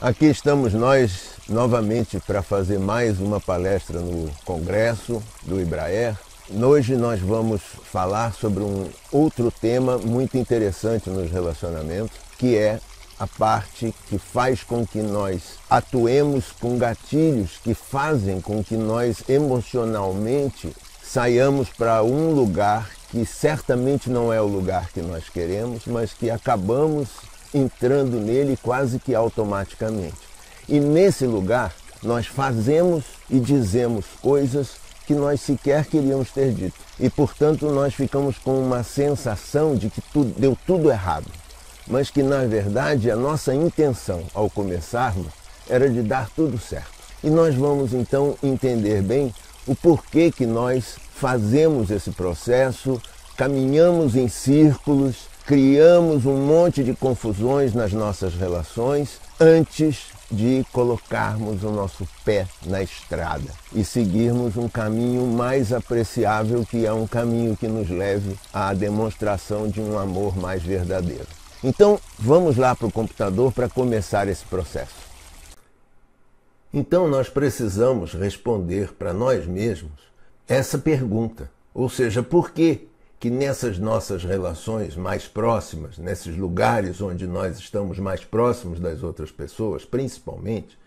Aqui estamos nós novamente para fazer mais uma palestra no Congresso do Ibraer. Hoje nós vamos falar sobre um outro tema muito interessante nos relacionamentos, que é a parte que faz com que nós atuemos com gatilhos que fazem com que nós emocionalmente saiamos para um lugar que certamente não é o lugar que nós queremos, mas que acabamos entrando nele quase que automaticamente. E nesse lugar, nós fazemos e dizemos coisas que nós sequer queríamos ter dito. E, portanto, nós ficamos com uma sensação de que tudo, deu tudo errado. Mas que, na verdade, a nossa intenção ao começarmos era de dar tudo certo. E nós vamos então entender bem o porquê que nós fazemos esse processo, caminhamos em círculos criamos um monte de confusões nas nossas relações antes de colocarmos o nosso pé na estrada e seguirmos um caminho mais apreciável, que é um caminho que nos leve à demonstração de um amor mais verdadeiro. Então, vamos lá para o computador para começar esse processo. Então, nós precisamos responder para nós mesmos essa pergunta, ou seja, por que que nessas nossas relações mais próximas, nesses lugares onde nós estamos mais próximos das outras pessoas, principalmente,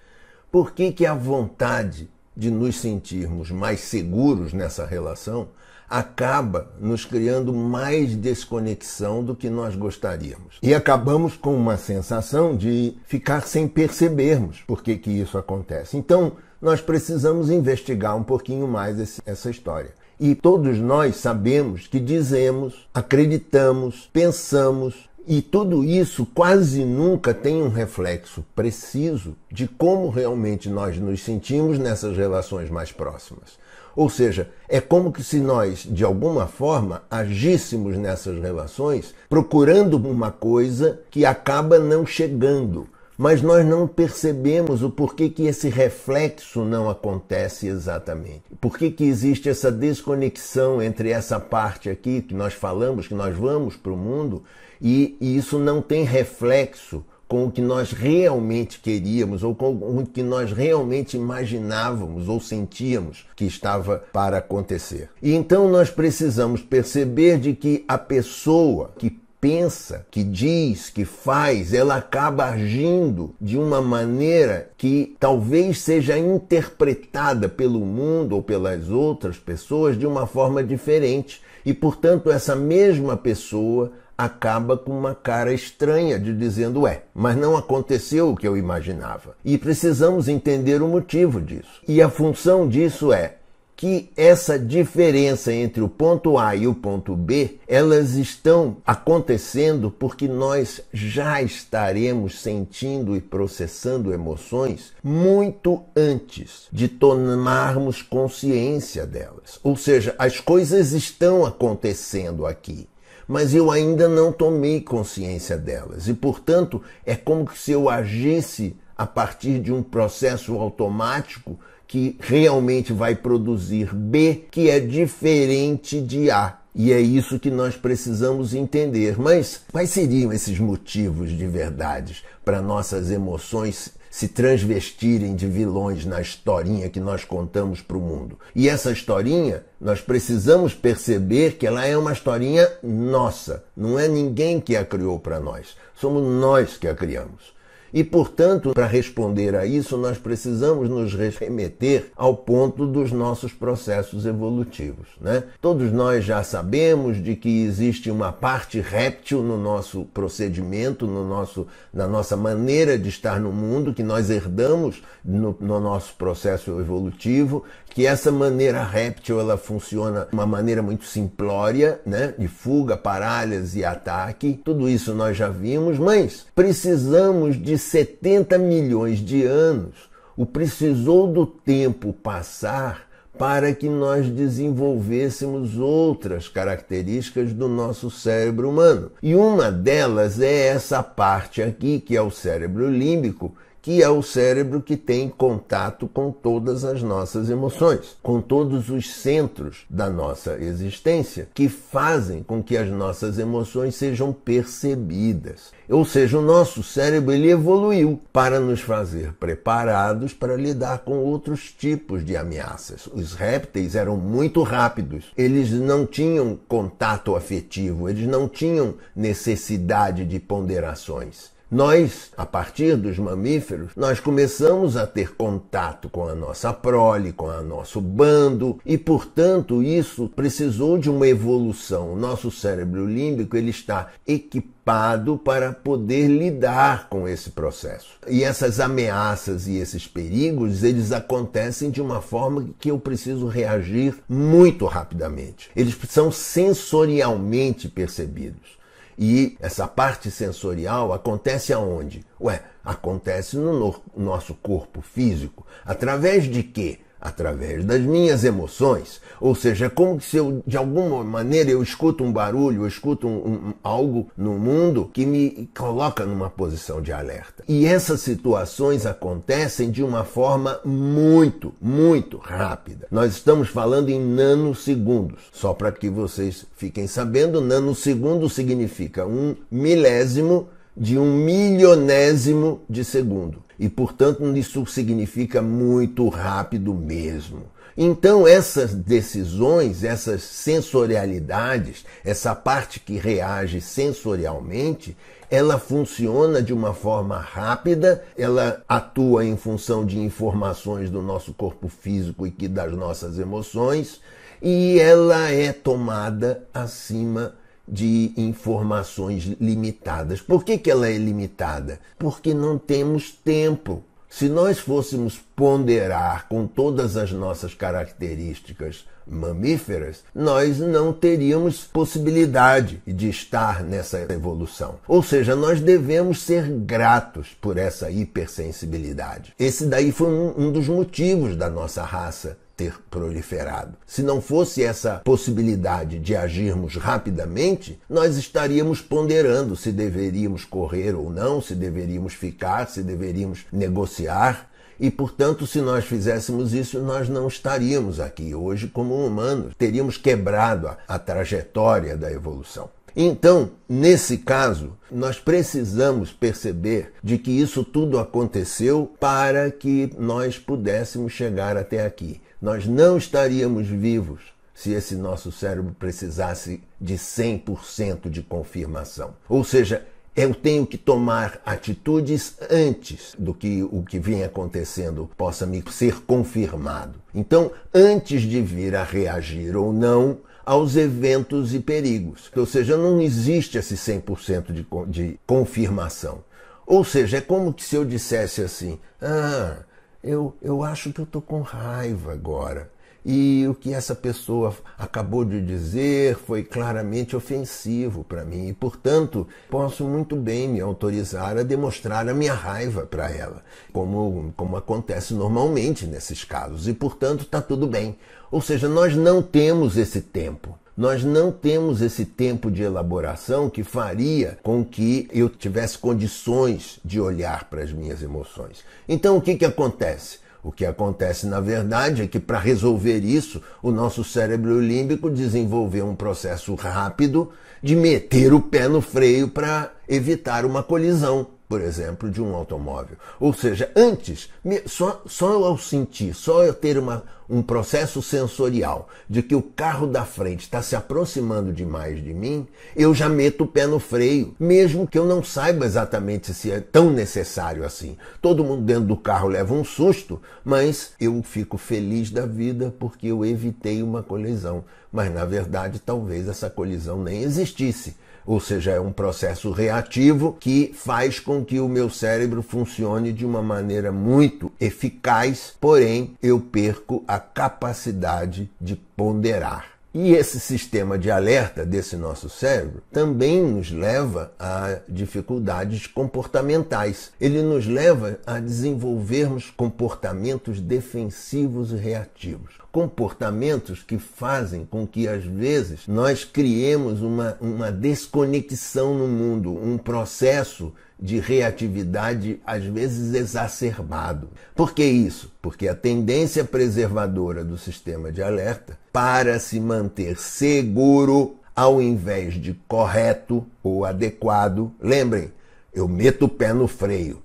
por que, que a vontade de nos sentirmos mais seguros nessa relação acaba nos criando mais desconexão do que nós gostaríamos. E acabamos com uma sensação de ficar sem percebermos por que, que isso acontece. Então, nós precisamos investigar um pouquinho mais esse, essa história. E todos nós sabemos que dizemos, acreditamos, pensamos, e tudo isso quase nunca tem um reflexo preciso de como realmente nós nos sentimos nessas relações mais próximas. Ou seja, é como que se nós, de alguma forma, agíssemos nessas relações procurando uma coisa que acaba não chegando mas nós não percebemos o porquê que esse reflexo não acontece exatamente. Por que existe essa desconexão entre essa parte aqui que nós falamos, que nós vamos para o mundo, e, e isso não tem reflexo com o que nós realmente queríamos ou com o que nós realmente imaginávamos ou sentíamos que estava para acontecer. E então nós precisamos perceber de que a pessoa que pensa, que diz, que faz, ela acaba agindo de uma maneira que talvez seja interpretada pelo mundo ou pelas outras pessoas de uma forma diferente. E, portanto, essa mesma pessoa acaba com uma cara estranha de dizendo é, mas não aconteceu o que eu imaginava. E precisamos entender o motivo disso. E a função disso é que essa diferença entre o ponto A e o ponto B, elas estão acontecendo porque nós já estaremos sentindo e processando emoções muito antes de tomarmos consciência delas. Ou seja, as coisas estão acontecendo aqui, mas eu ainda não tomei consciência delas e, portanto, é como se eu agisse a partir de um processo automático que realmente vai produzir B, que é diferente de A. E é isso que nós precisamos entender. Mas quais seriam esses motivos de verdade para nossas emoções se transvestirem de vilões na historinha que nós contamos para o mundo? E essa historinha, nós precisamos perceber que ela é uma historinha nossa. Não é ninguém que a criou para nós. Somos nós que a criamos. E, portanto, para responder a isso, nós precisamos nos remeter ao ponto dos nossos processos evolutivos. Né? Todos nós já sabemos de que existe uma parte réptil no nosso procedimento, no nosso, na nossa maneira de estar no mundo, que nós herdamos no, no nosso processo evolutivo, que essa maneira réptil ela funciona de uma maneira muito simplória, né? de fuga, parálise e ataque. Tudo isso nós já vimos, mas precisamos de 70 milhões de anos, o precisou do tempo passar para que nós desenvolvêssemos outras características do nosso cérebro humano. E uma delas é essa parte aqui, que é o cérebro límbico, que é o cérebro que tem contato com todas as nossas emoções, com todos os centros da nossa existência, que fazem com que as nossas emoções sejam percebidas. Ou seja, o nosso cérebro ele evoluiu para nos fazer preparados para lidar com outros tipos de ameaças. Os répteis eram muito rápidos, eles não tinham contato afetivo, eles não tinham necessidade de ponderações. Nós, a partir dos mamíferos, nós começamos a ter contato com a nossa prole, com o nosso bando e, portanto, isso precisou de uma evolução. O nosso cérebro límbico ele está equipado para poder lidar com esse processo. E essas ameaças e esses perigos, eles acontecem de uma forma que eu preciso reagir muito rapidamente. Eles são sensorialmente percebidos. E essa parte sensorial acontece aonde? Ué, acontece no nosso corpo físico. Através de quê? através das minhas emoções. Ou seja, é como se eu, de alguma maneira eu escuto um barulho, eu escuto um, um, algo no mundo que me coloca numa posição de alerta. E essas situações acontecem de uma forma muito, muito rápida. Nós estamos falando em nanosegundos. Só para que vocês fiquem sabendo, nanosegundo significa um milésimo de um milionésimo de segundo. E, portanto, isso significa muito rápido mesmo. Então, essas decisões, essas sensorialidades, essa parte que reage sensorialmente, ela funciona de uma forma rápida, ela atua em função de informações do nosso corpo físico e das nossas emoções, e ela é tomada acima de informações limitadas. Por que, que ela é limitada? Porque não temos tempo. Se nós fôssemos ponderar com todas as nossas características mamíferas, nós não teríamos possibilidade de estar nessa evolução. Ou seja, nós devemos ser gratos por essa hipersensibilidade. Esse daí foi um, um dos motivos da nossa raça ter proliferado. Se não fosse essa possibilidade de agirmos rapidamente, nós estaríamos ponderando se deveríamos correr ou não, se deveríamos ficar, se deveríamos negociar. E, portanto, se nós fizéssemos isso, nós não estaríamos aqui hoje como humanos, teríamos quebrado a, a trajetória da evolução. Então, nesse caso, nós precisamos perceber de que isso tudo aconteceu para que nós pudéssemos chegar até aqui. Nós não estaríamos vivos se esse nosso cérebro precisasse de 100% de confirmação. Ou seja, eu tenho que tomar atitudes antes do que o que vem acontecendo possa me ser confirmado. Então, antes de vir a reagir ou não aos eventos e perigos. Ou seja, não existe esse 100% de, de confirmação. Ou seja, é como se eu dissesse assim: ah, eu, eu acho que eu estou com raiva agora. E o que essa pessoa acabou de dizer foi claramente ofensivo para mim, e portanto posso muito bem me autorizar a demonstrar a minha raiva para ela, como, como acontece normalmente nesses casos, e portanto está tudo bem. Ou seja, nós não temos esse tempo. Nós não temos esse tempo de elaboração que faria com que eu tivesse condições de olhar para as minhas emoções. Então, o que, que acontece? O que acontece, na verdade, é que para resolver isso, o nosso cérebro límbico desenvolveu um processo rápido de meter o pé no freio para evitar uma colisão por exemplo, de um automóvel. Ou seja, antes, só, só eu ao sentir, só eu ter uma, um processo sensorial de que o carro da frente está se aproximando demais de mim, eu já meto o pé no freio, mesmo que eu não saiba exatamente se é tão necessário assim. Todo mundo dentro do carro leva um susto, mas eu fico feliz da vida porque eu evitei uma colisão. Mas na verdade, talvez essa colisão nem existisse ou seja, é um processo reativo que faz com que o meu cérebro funcione de uma maneira muito eficaz, porém eu perco a capacidade de ponderar. E esse sistema de alerta desse nosso cérebro também nos leva a dificuldades comportamentais. Ele nos leva a desenvolvermos comportamentos defensivos e reativos comportamentos que fazem com que, às vezes, nós criemos uma, uma desconexão no mundo, um processo de reatividade às vezes exacerbado. Por que isso? Porque a tendência preservadora do sistema de alerta para se manter seguro ao invés de correto ou adequado, lembrem, eu meto o pé no freio.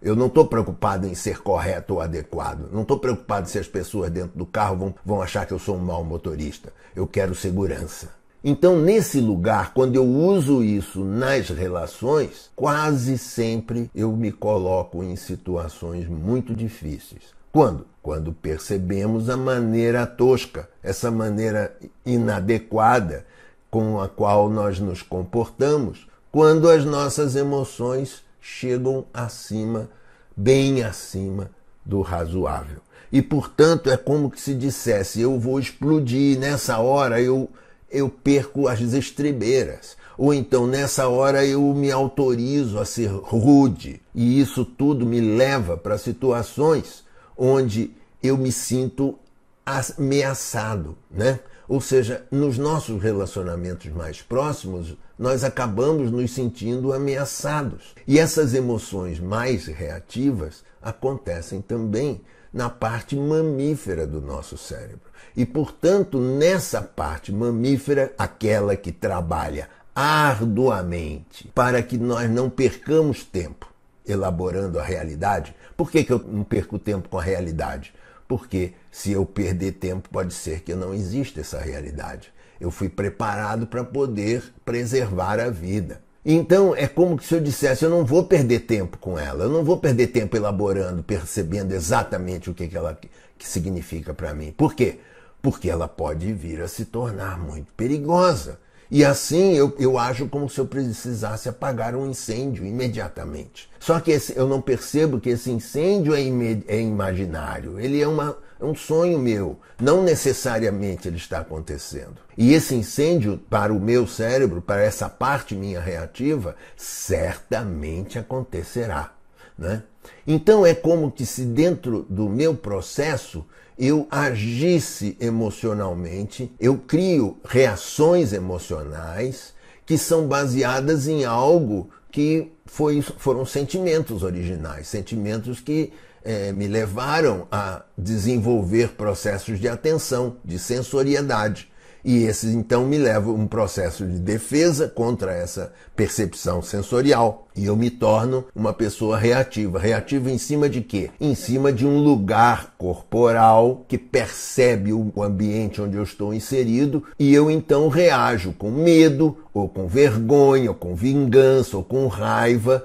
Eu não estou preocupado em ser correto ou adequado. Não estou preocupado se as pessoas dentro do carro vão, vão achar que eu sou um mau motorista. Eu quero segurança. Então, nesse lugar, quando eu uso isso nas relações, quase sempre eu me coloco em situações muito difíceis. Quando? Quando percebemos a maneira tosca, essa maneira inadequada com a qual nós nos comportamos, quando as nossas emoções chegam acima, bem acima do razoável. E portanto é como se dissesse: eu vou explodir nessa hora, eu eu perco as estrebeiras. Ou então nessa hora eu me autorizo a ser rude. E isso tudo me leva para situações onde eu me sinto ameaçado, né? Ou seja, nos nossos relacionamentos mais próximos, nós acabamos nos sentindo ameaçados. E essas emoções mais reativas acontecem também na parte mamífera do nosso cérebro. E, portanto, nessa parte mamífera, aquela que trabalha arduamente para que nós não percamos tempo elaborando a realidade. Por que, que eu não perco tempo com a realidade? Porque se eu perder tempo, pode ser que não exista essa realidade. Eu fui preparado para poder preservar a vida. Então é como se eu dissesse: eu não vou perder tempo com ela, eu não vou perder tempo elaborando, percebendo exatamente o que, que ela que significa para mim. Por quê? Porque ela pode vir a se tornar muito perigosa. E assim eu, eu acho como se eu precisasse apagar um incêndio imediatamente. Só que esse, eu não percebo que esse incêndio é, imed, é imaginário, ele é uma, é um sonho meu. Não necessariamente ele está acontecendo. E esse incêndio para o meu cérebro, para essa parte minha reativa, certamente acontecerá. Né? Então é como que se dentro do meu processo eu agisse emocionalmente, eu crio reações emocionais que são baseadas em algo que foi, foram sentimentos originais, sentimentos que é, me levaram a desenvolver processos de atenção, de sensoriedade. E esse então me leva a um processo de defesa contra essa percepção sensorial. E eu me torno uma pessoa reativa. Reativa em cima de quê? Em cima de um lugar corporal que percebe o ambiente onde eu estou inserido e eu então reajo com medo, ou com vergonha, ou com vingança, ou com raiva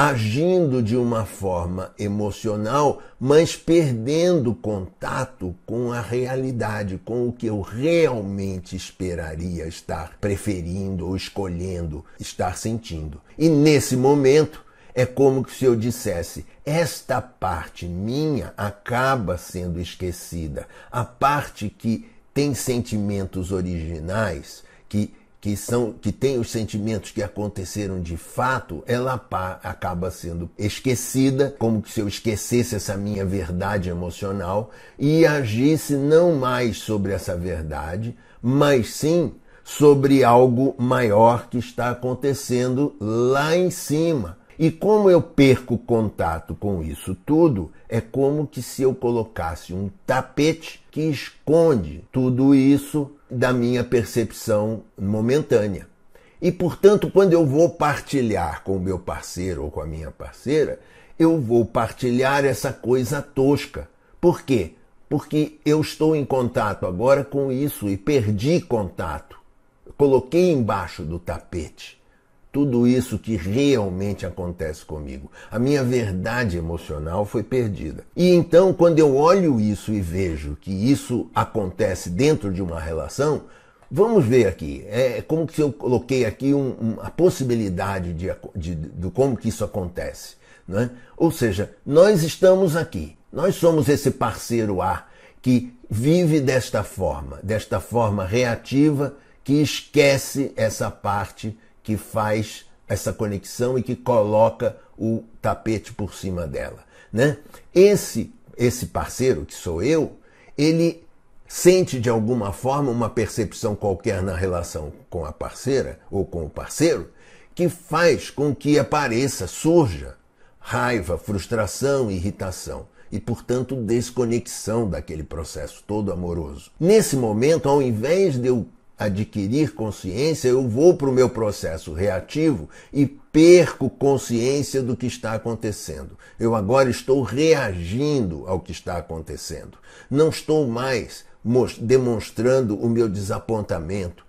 agindo de uma forma emocional, mas perdendo contato com a realidade, com o que eu realmente esperaria estar preferindo ou escolhendo estar sentindo. E nesse momento, é como se eu dissesse: esta parte minha acaba sendo esquecida, a parte que tem sentimentos originais, que que são que tem os sentimentos que aconteceram de fato, ela pá, acaba sendo esquecida, como se eu esquecesse essa minha verdade emocional e agisse não mais sobre essa verdade, mas sim sobre algo maior que está acontecendo lá em cima. E como eu perco contato com isso tudo, é como que se eu colocasse um tapete que esconde tudo isso da minha percepção momentânea. E portanto, quando eu vou partilhar com o meu parceiro ou com a minha parceira, eu vou partilhar essa coisa tosca. Por quê? Porque eu estou em contato agora com isso e perdi contato. Coloquei embaixo do tapete tudo isso que realmente acontece comigo. A minha verdade emocional foi perdida. E então, quando eu olho isso e vejo que isso acontece dentro de uma relação, vamos ver aqui. É, é como se eu coloquei aqui um, um, a possibilidade de, de, de, como que isso acontece. Né? Ou seja, nós estamos aqui, nós somos esse parceiro A que vive desta forma, desta forma reativa, que esquece essa parte que faz essa conexão e que coloca o tapete por cima dela, né? Esse esse parceiro que sou eu, ele sente de alguma forma uma percepção qualquer na relação com a parceira ou com o parceiro que faz com que apareça, surja raiva, frustração, irritação e, portanto, desconexão daquele processo todo amoroso. Nesse momento, ao invés de eu adquirir consciência, eu vou para o meu processo reativo e perco consciência do que está acontecendo. Eu agora estou reagindo ao que está acontecendo. Não estou mais demonstrando o meu desapontamento,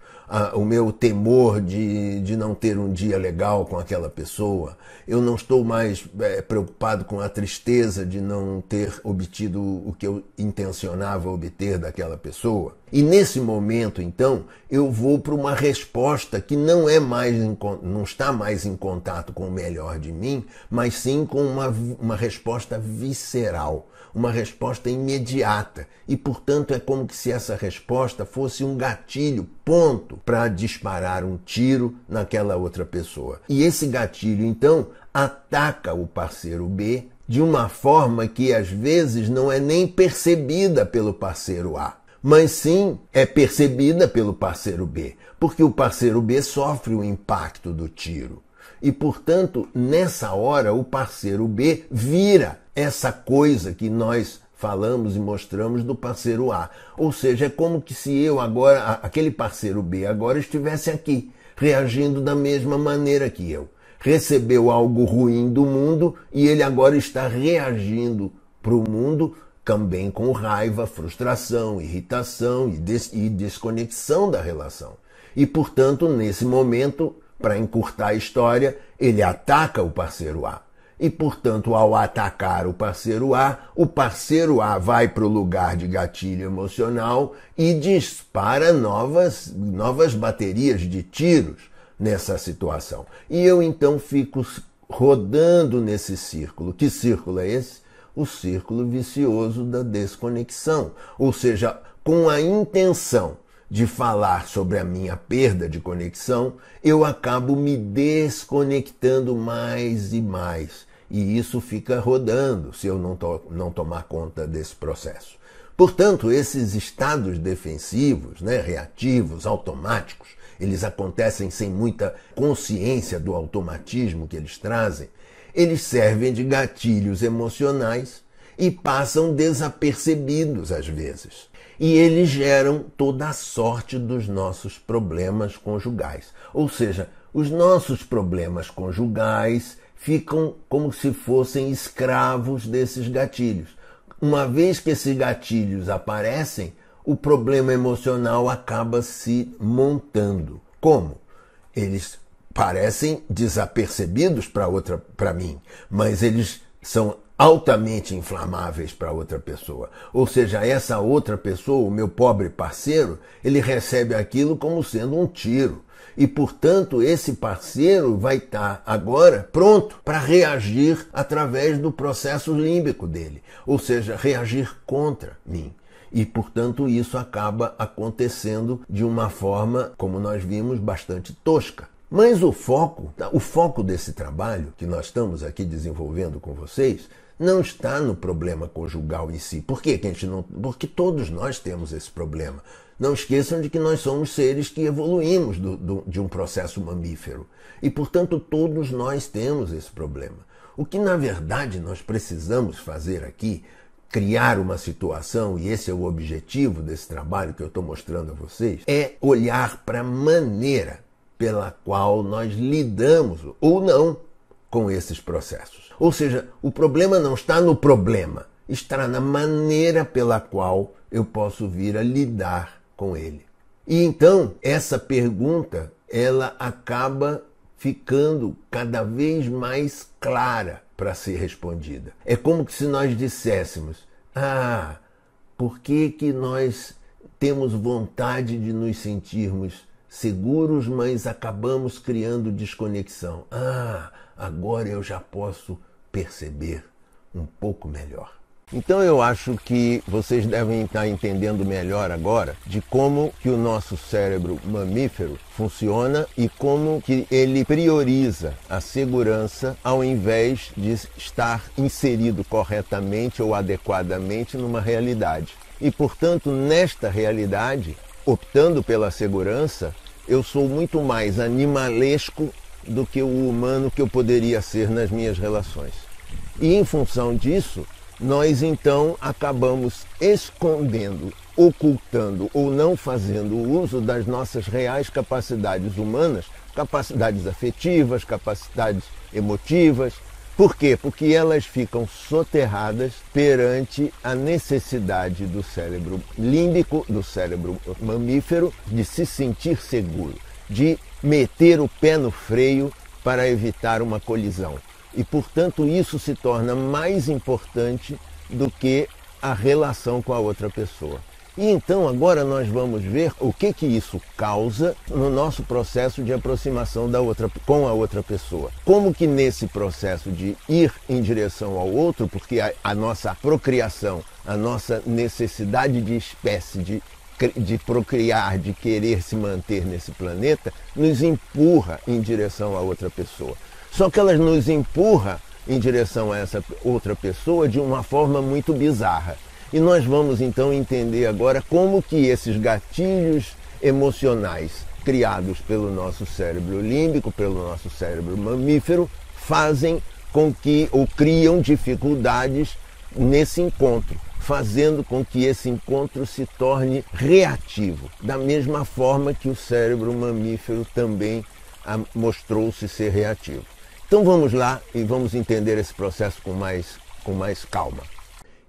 o meu temor de, de não ter um dia legal com aquela pessoa, eu não estou mais é, preocupado com a tristeza de não ter obtido o que eu intencionava obter daquela pessoa. E nesse momento, então, eu vou para uma resposta que não é mais em, não está mais em contato com o melhor de mim, mas sim com uma, uma resposta visceral uma resposta imediata e, portanto, é como se essa resposta fosse um gatilho, ponto, para disparar um tiro naquela outra pessoa. E esse gatilho, então, ataca o parceiro B de uma forma que às vezes não é nem percebida pelo parceiro A mas sim é percebida pelo parceiro B, porque o parceiro B sofre o impacto do tiro. E, portanto, nessa hora, o parceiro B vira essa coisa que nós falamos e mostramos do parceiro A. Ou seja, é como que se eu agora, aquele parceiro B agora estivesse aqui, reagindo da mesma maneira que eu. Recebeu algo ruim do mundo e ele agora está reagindo para o mundo também com raiva, frustração, irritação e, des e desconexão da relação. E, portanto, nesse momento, para encurtar a história, ele ataca o parceiro A e, portanto, ao atacar o parceiro A, o parceiro A vai para o lugar de gatilho emocional e dispara novas, novas baterias de tiros nessa situação. E eu então fico rodando nesse círculo. Que círculo é esse? O círculo vicioso da desconexão, ou seja, com a intenção de falar sobre a minha perda de conexão, eu acabo me desconectando mais e mais e isso fica rodando se eu não, to não tomar conta desse processo. Portanto, esses estados defensivos, né, reativos, automáticos, eles acontecem sem muita consciência do automatismo que eles trazem, eles servem de gatilhos emocionais e passam desapercebidos às vezes. E eles geram toda a sorte dos nossos problemas conjugais. Ou seja, os nossos problemas conjugais ficam como se fossem escravos desses gatilhos. Uma vez que esses gatilhos aparecem, o problema emocional acaba se montando. Como? Eles parecem desapercebidos para outra para mim, mas eles são altamente inflamáveis para outra pessoa. Ou seja, essa outra pessoa, o meu pobre parceiro, ele recebe aquilo como sendo um tiro e, portanto, esse parceiro vai estar tá agora pronto para reagir através do processo límbico dele, ou seja, reagir contra mim e, portanto, isso acaba acontecendo de uma forma, como nós vimos, bastante tosca. Mas o foco, tá, o foco desse trabalho que nós estamos aqui desenvolvendo com vocês, não está no problema conjugal em si. Por que, que a gente não. Porque todos nós temos esse problema. Não esqueçam de que nós somos seres que evoluímos do, do, de um processo mamífero e, portanto, todos nós temos esse problema. O que, na verdade, nós precisamos fazer aqui, criar uma situação, e esse é o objetivo desse trabalho que eu estou mostrando a vocês, é olhar para a maneira pela qual nós lidamos ou não com esses processos. Ou seja, o problema não está no problema, está na maneira pela qual eu posso vir a lidar com ele. E então, essa pergunta, ela acaba ficando cada vez mais clara para ser respondida. É como se nós disséssemos: "Ah, por que que nós temos vontade de nos sentirmos seguros, mas acabamos criando desconexão? Ah, agora eu já posso perceber um pouco melhor." Então eu acho que vocês devem estar entendendo melhor agora de como que o nosso cérebro mamífero funciona e como que ele prioriza a segurança ao invés de estar inserido corretamente ou adequadamente numa realidade. E portanto, nesta realidade, optando pela segurança, eu sou muito mais animalesco do que o humano que eu poderia ser nas minhas relações. E em função disso, nós então acabamos escondendo, ocultando ou não fazendo o uso das nossas reais capacidades humanas, capacidades afetivas, capacidades emotivas. Por quê? Porque elas ficam soterradas perante a necessidade do cérebro límbico, do cérebro mamífero, de se sentir seguro, de meter o pé no freio para evitar uma colisão. E, portanto, isso se torna mais importante do que a relação com a outra pessoa. E então agora nós vamos ver o que que isso causa no nosso processo de aproximação da outra com a outra pessoa. Como que nesse processo de ir em direção ao outro, porque a, a nossa procriação, a nossa necessidade de espécie de de procriar, de querer se manter nesse planeta, nos empurra em direção à outra pessoa. Só que elas nos empurram em direção a essa outra pessoa de uma forma muito bizarra. E nós vamos então entender agora como que esses gatilhos emocionais criados pelo nosso cérebro límbico, pelo nosso cérebro mamífero, fazem com que ou criam dificuldades nesse encontro, fazendo com que esse encontro se torne reativo, da mesma forma que o cérebro mamífero também ah, mostrou-se ser reativo. Então vamos lá e vamos entender esse processo com mais, com mais calma.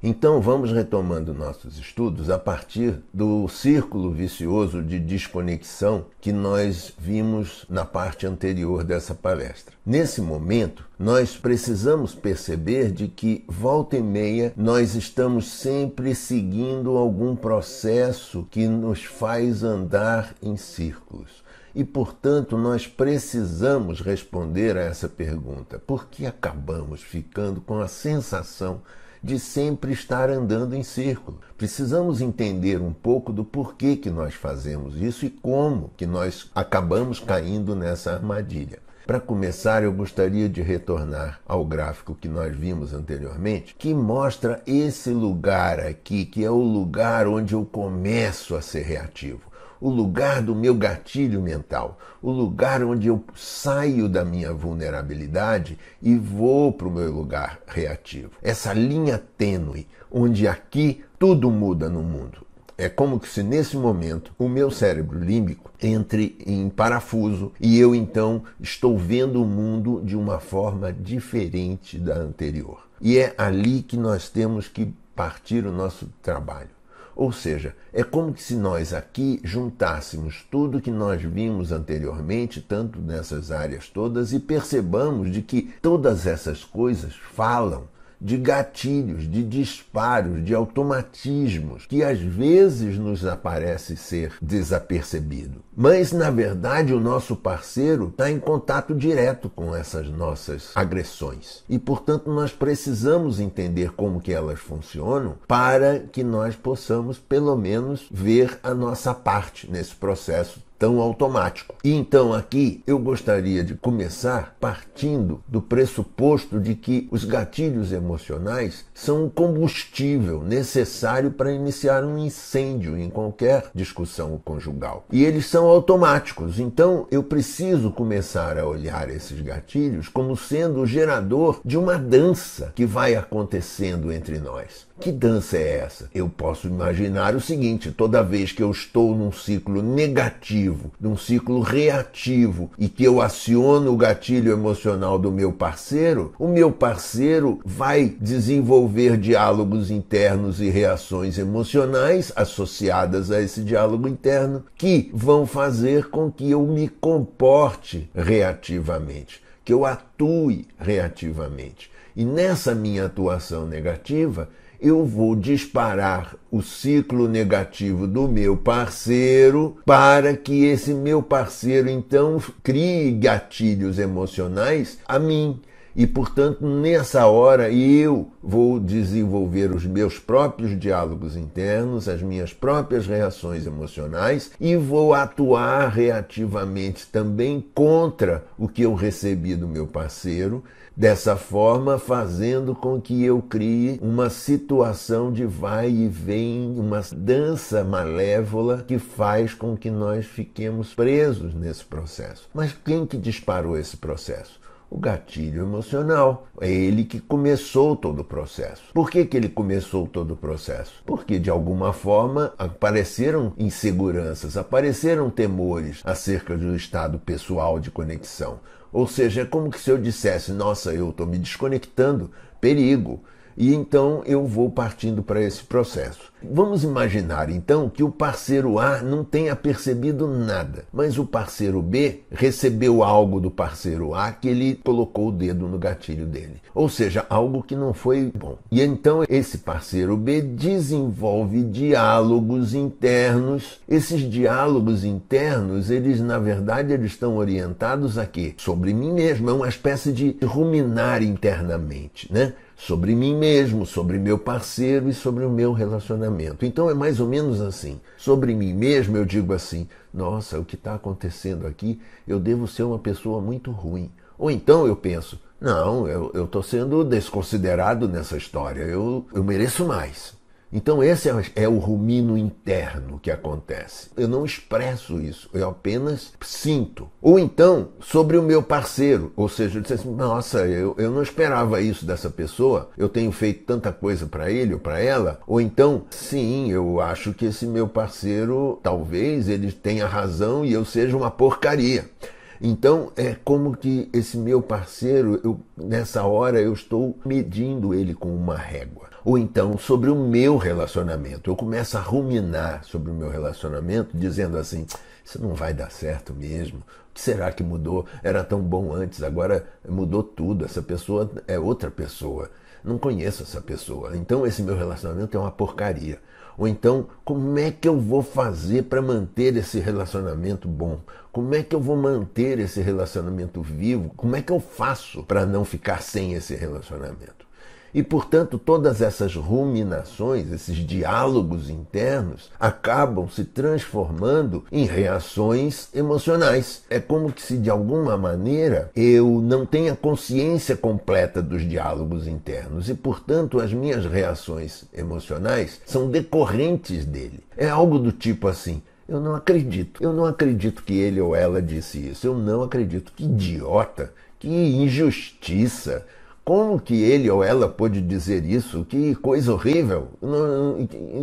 Então vamos retomando nossos estudos a partir do círculo vicioso de desconexão que nós vimos na parte anterior dessa palestra. Nesse momento, nós precisamos perceber de que volta e meia nós estamos sempre seguindo algum processo que nos faz andar em círculos. E, portanto, nós precisamos responder a essa pergunta: por que acabamos ficando com a sensação de sempre estar andando em círculo? Precisamos entender um pouco do porquê que nós fazemos isso e como que nós acabamos caindo nessa armadilha. Para começar, eu gostaria de retornar ao gráfico que nós vimos anteriormente, que mostra esse lugar aqui, que é o lugar onde eu começo a ser reativo o lugar do meu gatilho mental, o lugar onde eu saio da minha vulnerabilidade e vou para o meu lugar reativo. Essa linha tênue, onde aqui tudo muda no mundo. É como se nesse momento o meu cérebro límbico entre em parafuso e eu então estou vendo o mundo de uma forma diferente da anterior. E é ali que nós temos que partir o nosso trabalho. Ou seja, é como se nós aqui juntássemos tudo que nós vimos anteriormente, tanto nessas áreas todas, e percebamos de que todas essas coisas falam de gatilhos, de disparos, de automatismos que às vezes nos aparece ser desapercebido. Mas na verdade o nosso parceiro está em contato direto com essas nossas agressões e portanto nós precisamos entender como que elas funcionam para que nós possamos pelo menos ver a nossa parte nesse processo tão automático. E então aqui eu gostaria de começar partindo do pressuposto de que os gatilhos emocionais são o combustível necessário para iniciar um incêndio em qualquer discussão conjugal. E eles são automáticos, então eu preciso começar a olhar esses gatilhos como sendo o gerador de uma dança que vai acontecendo entre nós. Que dança é essa? Eu posso imaginar o seguinte: toda vez que eu estou num ciclo negativo, num ciclo reativo e que eu aciono o gatilho emocional do meu parceiro, o meu parceiro vai desenvolver diálogos internos e reações emocionais associadas a esse diálogo interno que vão fazer com que eu me comporte reativamente, que eu atue reativamente. E nessa minha atuação negativa, eu vou disparar o ciclo negativo do meu parceiro para que esse meu parceiro então crie gatilhos emocionais a mim. E, portanto, nessa hora eu vou desenvolver os meus próprios diálogos internos, as minhas próprias reações emocionais e vou atuar reativamente também contra o que eu recebi do meu parceiro Dessa forma, fazendo com que eu crie uma situação de vai e vem, uma dança malévola que faz com que nós fiquemos presos nesse processo. Mas quem que disparou esse processo? o gatilho emocional. É ele que começou todo o processo. Por que, que ele começou todo o processo? Porque de alguma forma apareceram inseguranças, apareceram temores acerca do estado pessoal de conexão, ou seja, é como se eu dissesse: nossa, eu estou me desconectando, perigo. E então eu vou partindo para esse processo. Vamos imaginar então que o parceiro A não tenha percebido nada, mas o parceiro B recebeu algo do parceiro A que ele colocou o dedo no gatilho dele, ou seja, algo que não foi bom. E então esse parceiro B desenvolve diálogos internos. Esses diálogos internos, eles na verdade eles estão orientados quê sobre mim mesmo, é uma espécie de ruminar internamente, né? sobre mim mesmo, sobre meu parceiro e sobre o meu relacionamento. Então é mais ou menos assim. Sobre mim mesmo eu digo assim: nossa, o que está acontecendo aqui? Eu devo ser uma pessoa muito ruim. Ou então eu penso: não, eu estou sendo desconsiderado nessa história, eu, eu mereço mais. Então, esse é, é o rumino interno que acontece. Eu não expresso isso, eu apenas sinto. Ou então, sobre o meu parceiro, ou seja, eu disse assim, nossa, eu, eu não esperava isso dessa pessoa, eu tenho feito tanta coisa para ele ou para ela. Ou então, sim, eu acho que esse meu parceiro, talvez ele tenha razão e eu seja uma porcaria. Então é como que esse meu parceiro, eu, nessa hora eu estou medindo ele com uma régua. Ou então sobre o meu relacionamento. Eu começo a ruminar sobre o meu relacionamento, dizendo assim: isso não vai dar certo mesmo. O que será que mudou? Era tão bom antes, agora mudou tudo. Essa pessoa é outra pessoa. Não conheço essa pessoa. Então esse meu relacionamento é uma porcaria. Ou então, como é que eu vou fazer para manter esse relacionamento bom? Como é que eu vou manter esse relacionamento vivo? Como é que eu faço para não ficar sem esse relacionamento? E, portanto, todas essas ruminações, esses diálogos internos, acabam se transformando em reações emocionais. É como que se, de alguma maneira, eu não tenha consciência completa dos diálogos internos e, portanto, as minhas reações emocionais são decorrentes dele. É algo do tipo assim: eu não acredito. Eu não acredito que ele ou ela disse isso. Eu não acredito. Que idiota. Que injustiça. Como que ele ou ela pôde dizer isso? Que coisa horrível!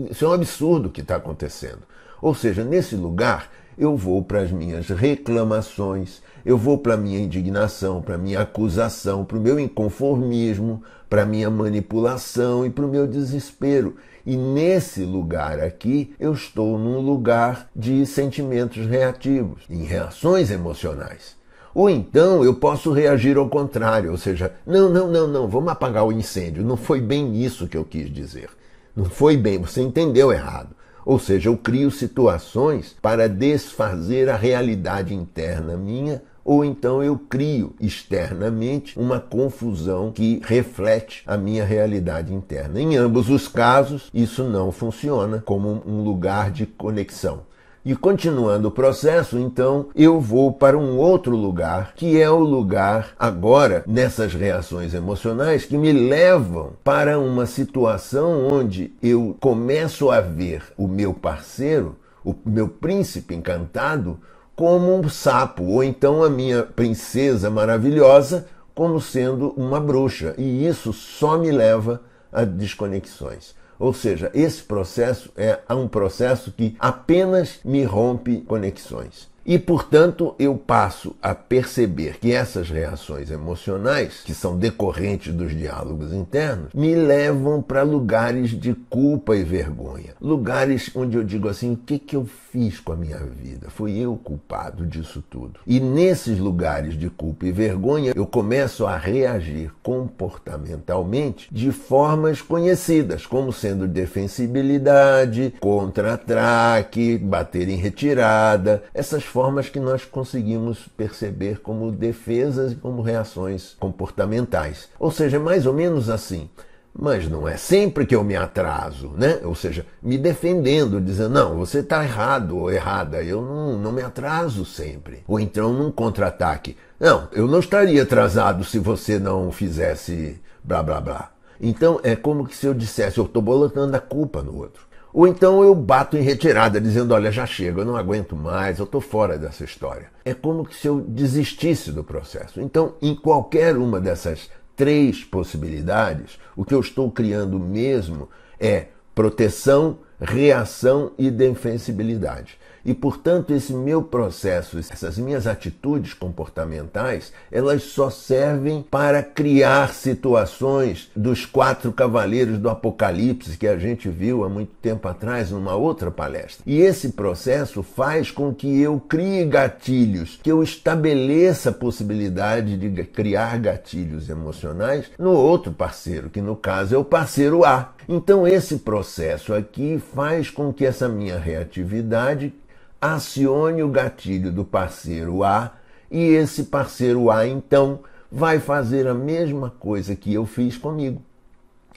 isso é um absurdo que está acontecendo. Ou seja, nesse lugar eu vou para as minhas reclamações, eu vou para a minha indignação, para a minha acusação, para o meu inconformismo, para a minha manipulação e para o meu desespero. E nesse lugar aqui, eu estou num lugar de sentimentos reativos, em reações emocionais. Ou então eu posso reagir ao contrário, ou seja, não, não, não, não, vamos apagar o incêndio. Não foi bem isso que eu quis dizer. Não foi bem, você entendeu errado. Ou seja, eu crio situações para desfazer a realidade interna minha, ou então eu crio externamente uma confusão que reflete a minha realidade interna. Em ambos os casos, isso não funciona como um lugar de conexão. E continuando o processo, então eu vou para um outro lugar, que é o lugar agora nessas reações emocionais que me levam para uma situação onde eu começo a ver o meu parceiro, o meu príncipe encantado, como um sapo, ou então a minha princesa maravilhosa como sendo uma bruxa. E isso só me leva a desconexões. Ou seja, esse processo é um processo que apenas me rompe conexões. E, portanto, eu passo a perceber que essas reações emocionais, que são decorrentes dos diálogos internos, me levam para lugares de culpa e vergonha. Lugares onde eu digo assim: o que, que eu fiz com a minha vida? Fui eu culpado disso tudo. E nesses lugares de culpa e vergonha, eu começo a reagir comportamentalmente de formas conhecidas, como sendo defensibilidade, contra-ataque, bater em retirada, essas formas que nós conseguimos perceber como defesas e como reações comportamentais. Ou seja, mais ou menos assim. Mas não é sempre que eu me atraso, né? Ou seja, me defendendo, dizendo, não, você está errado ou errada, eu não, não me atraso sempre. Ou então num contra-ataque. Não, eu não estaria atrasado se você não fizesse blá blá blá. Então é como se eu dissesse, eu estou bolotando a culpa no outro. Ou então eu bato em retirada, dizendo: olha, já chega, eu não aguento mais, eu estou fora dessa história. É como se eu desistisse do processo. Então, em qualquer uma dessas três possibilidades, o que eu estou criando mesmo é proteção, reação e defensibilidade. E, portanto, esse meu processo, essas minhas atitudes comportamentais, elas só servem para criar situações dos quatro cavaleiros do Apocalipse que a gente viu há muito tempo atrás numa outra palestra. E esse processo faz com que eu crie gatilhos, que eu estabeleça a possibilidade de criar gatilhos emocionais no outro parceiro, que no caso é o parceiro A. Então, esse processo aqui faz com que essa minha reatividade acione o gatilho do parceiro A e esse parceiro A então vai fazer a mesma coisa que eu fiz comigo.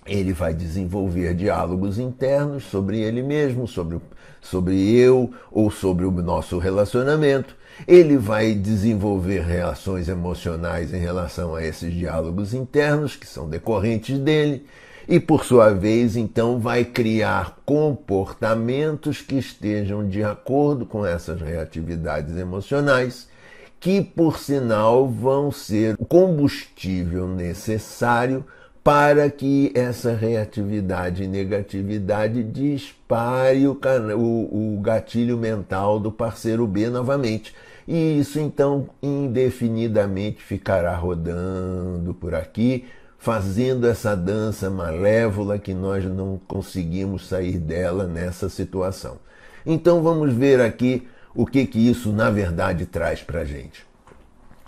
Ele vai desenvolver diálogos internos sobre ele mesmo, sobre, sobre eu ou sobre o nosso relacionamento. Ele vai desenvolver reações emocionais em relação a esses diálogos internos que são decorrentes dele e, por sua vez, então vai criar comportamentos que estejam de acordo com essas reatividades emocionais, que, por sinal, vão ser o combustível necessário para que essa reatividade e negatividade dispare o, o, o gatilho mental do parceiro B novamente. E isso então indefinidamente ficará rodando por aqui, fazendo essa dança malévola que nós não conseguimos sair dela nessa situação. Então vamos ver aqui o que, que isso na verdade traz para a gente.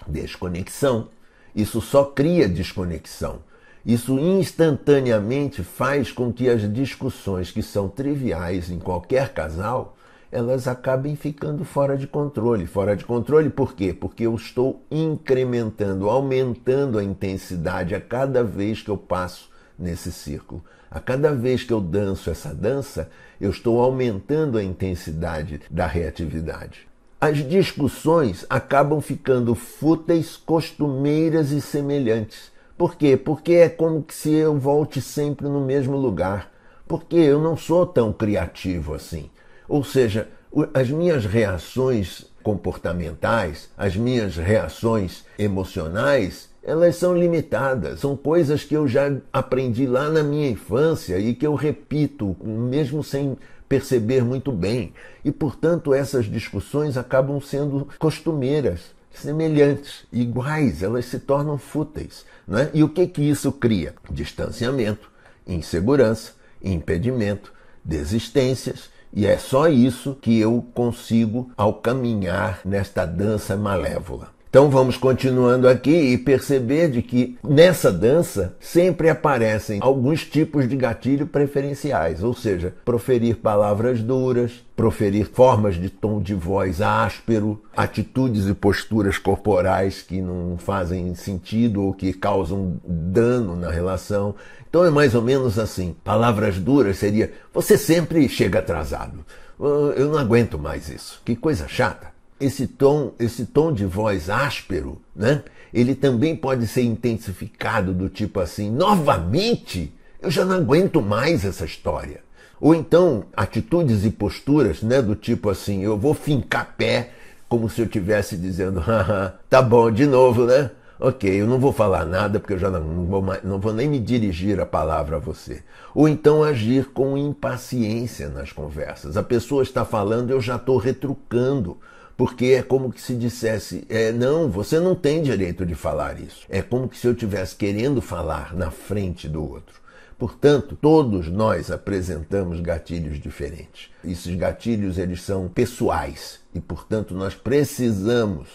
Desconexão. Isso só cria desconexão. Isso instantaneamente faz com que as discussões que são triviais em qualquer casal elas acabem ficando fora de controle. Fora de controle por quê? Porque eu estou incrementando, aumentando a intensidade a cada vez que eu passo nesse círculo. A cada vez que eu danço essa dança, eu estou aumentando a intensidade da reatividade. As discussões acabam ficando fúteis, costumeiras e semelhantes. Por quê? Porque é como se eu volte sempre no mesmo lugar. Porque eu não sou tão criativo assim. Ou seja, as minhas reações comportamentais, as minhas reações emocionais, elas são limitadas, são coisas que eu já aprendi lá na minha infância e que eu repito, mesmo sem perceber muito bem. E, portanto, essas discussões acabam sendo costumeiras, semelhantes, iguais, elas se tornam fúteis. Né? E o que, que isso cria? Distanciamento, insegurança, impedimento, desistências e é só isso que eu consigo ao caminhar nesta dança malévola. Então vamos continuando aqui e perceber de que nessa dança sempre aparecem alguns tipos de gatilho preferenciais, ou seja, proferir palavras duras, proferir formas de tom de voz áspero, atitudes e posturas corporais que não fazem sentido ou que causam dano na relação. Então é mais ou menos assim. Palavras duras seria: você sempre chega atrasado. Ah, eu não aguento mais isso. Que coisa chata. Esse tom, esse tom de voz áspero, né? Ele também pode ser intensificado do tipo assim: novamente, eu já não aguento mais essa história. Ou então atitudes e posturas, né, do tipo assim, eu vou fincar pé, como se eu estivesse dizendo, tá bom, de novo, né? Ok, eu não vou falar nada porque eu já não vou, não vou nem me dirigir a palavra a você. Ou então agir com impaciência nas conversas. A pessoa está falando, e eu já estou retrucando porque é como que se dissesse: é, não, você não tem direito de falar isso. É como que se eu estivesse querendo falar na frente do outro. Portanto, todos nós apresentamos gatilhos diferentes. Esses gatilhos eles são pessoais e, portanto, nós precisamos,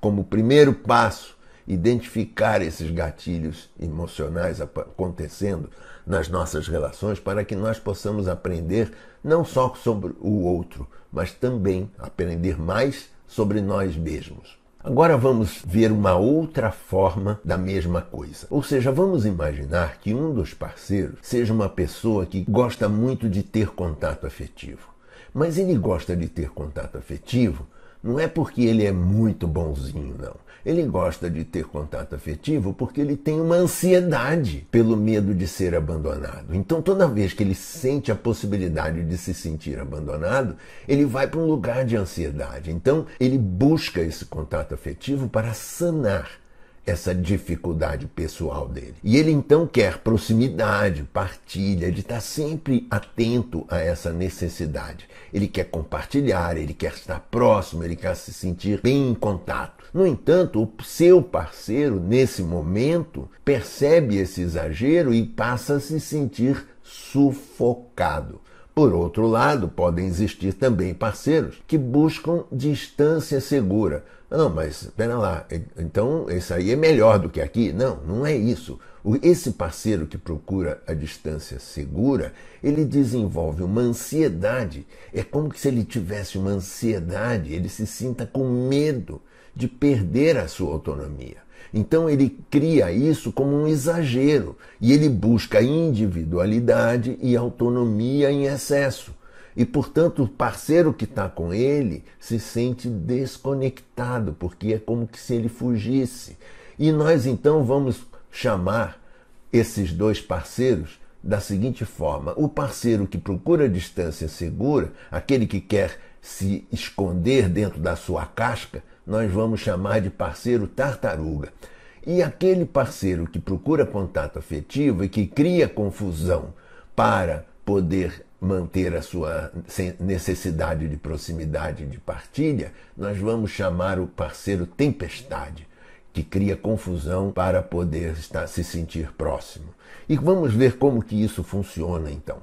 como primeiro passo, identificar esses gatilhos emocionais acontecendo nas nossas relações para que nós possamos aprender não só sobre o outro, mas também aprender mais sobre nós mesmos. Agora vamos ver uma outra forma da mesma coisa. Ou seja, vamos imaginar que um dos parceiros seja uma pessoa que gosta muito de ter contato afetivo. Mas ele gosta de ter contato afetivo não é porque ele é muito bonzinho, não. Ele gosta de ter contato afetivo porque ele tem uma ansiedade pelo medo de ser abandonado. Então, toda vez que ele sente a possibilidade de se sentir abandonado, ele vai para um lugar de ansiedade. Então, ele busca esse contato afetivo para sanar essa dificuldade pessoal dele. E ele então quer proximidade, partilha, de estar tá sempre atento a essa necessidade. Ele quer compartilhar, ele quer estar próximo, ele quer se sentir bem em contato. No entanto, o seu parceiro, nesse momento, percebe esse exagero e passa a se sentir sufocado. Por outro lado, podem existir também parceiros que buscam distância segura. Não, mas espera lá, então isso aí é melhor do que aqui? Não, não é isso. Esse parceiro que procura a distância segura, ele desenvolve uma ansiedade. É como se ele tivesse uma ansiedade, ele se sinta com medo de perder a sua autonomia. Então ele cria isso como um exagero e ele busca individualidade e autonomia em excesso. E, portanto, o parceiro que está com ele se sente desconectado, porque é como se ele fugisse. E nós então vamos chamar esses dois parceiros da seguinte forma: o parceiro que procura distância segura, aquele que quer se esconder dentro da sua casca, nós vamos chamar de parceiro tartaruga. E aquele parceiro que procura contato afetivo e que cria confusão para poder manter a sua necessidade de proximidade de partilha, nós vamos chamar o parceiro tempestade que cria confusão para poder estar, se sentir próximo. E vamos ver como que isso funciona então.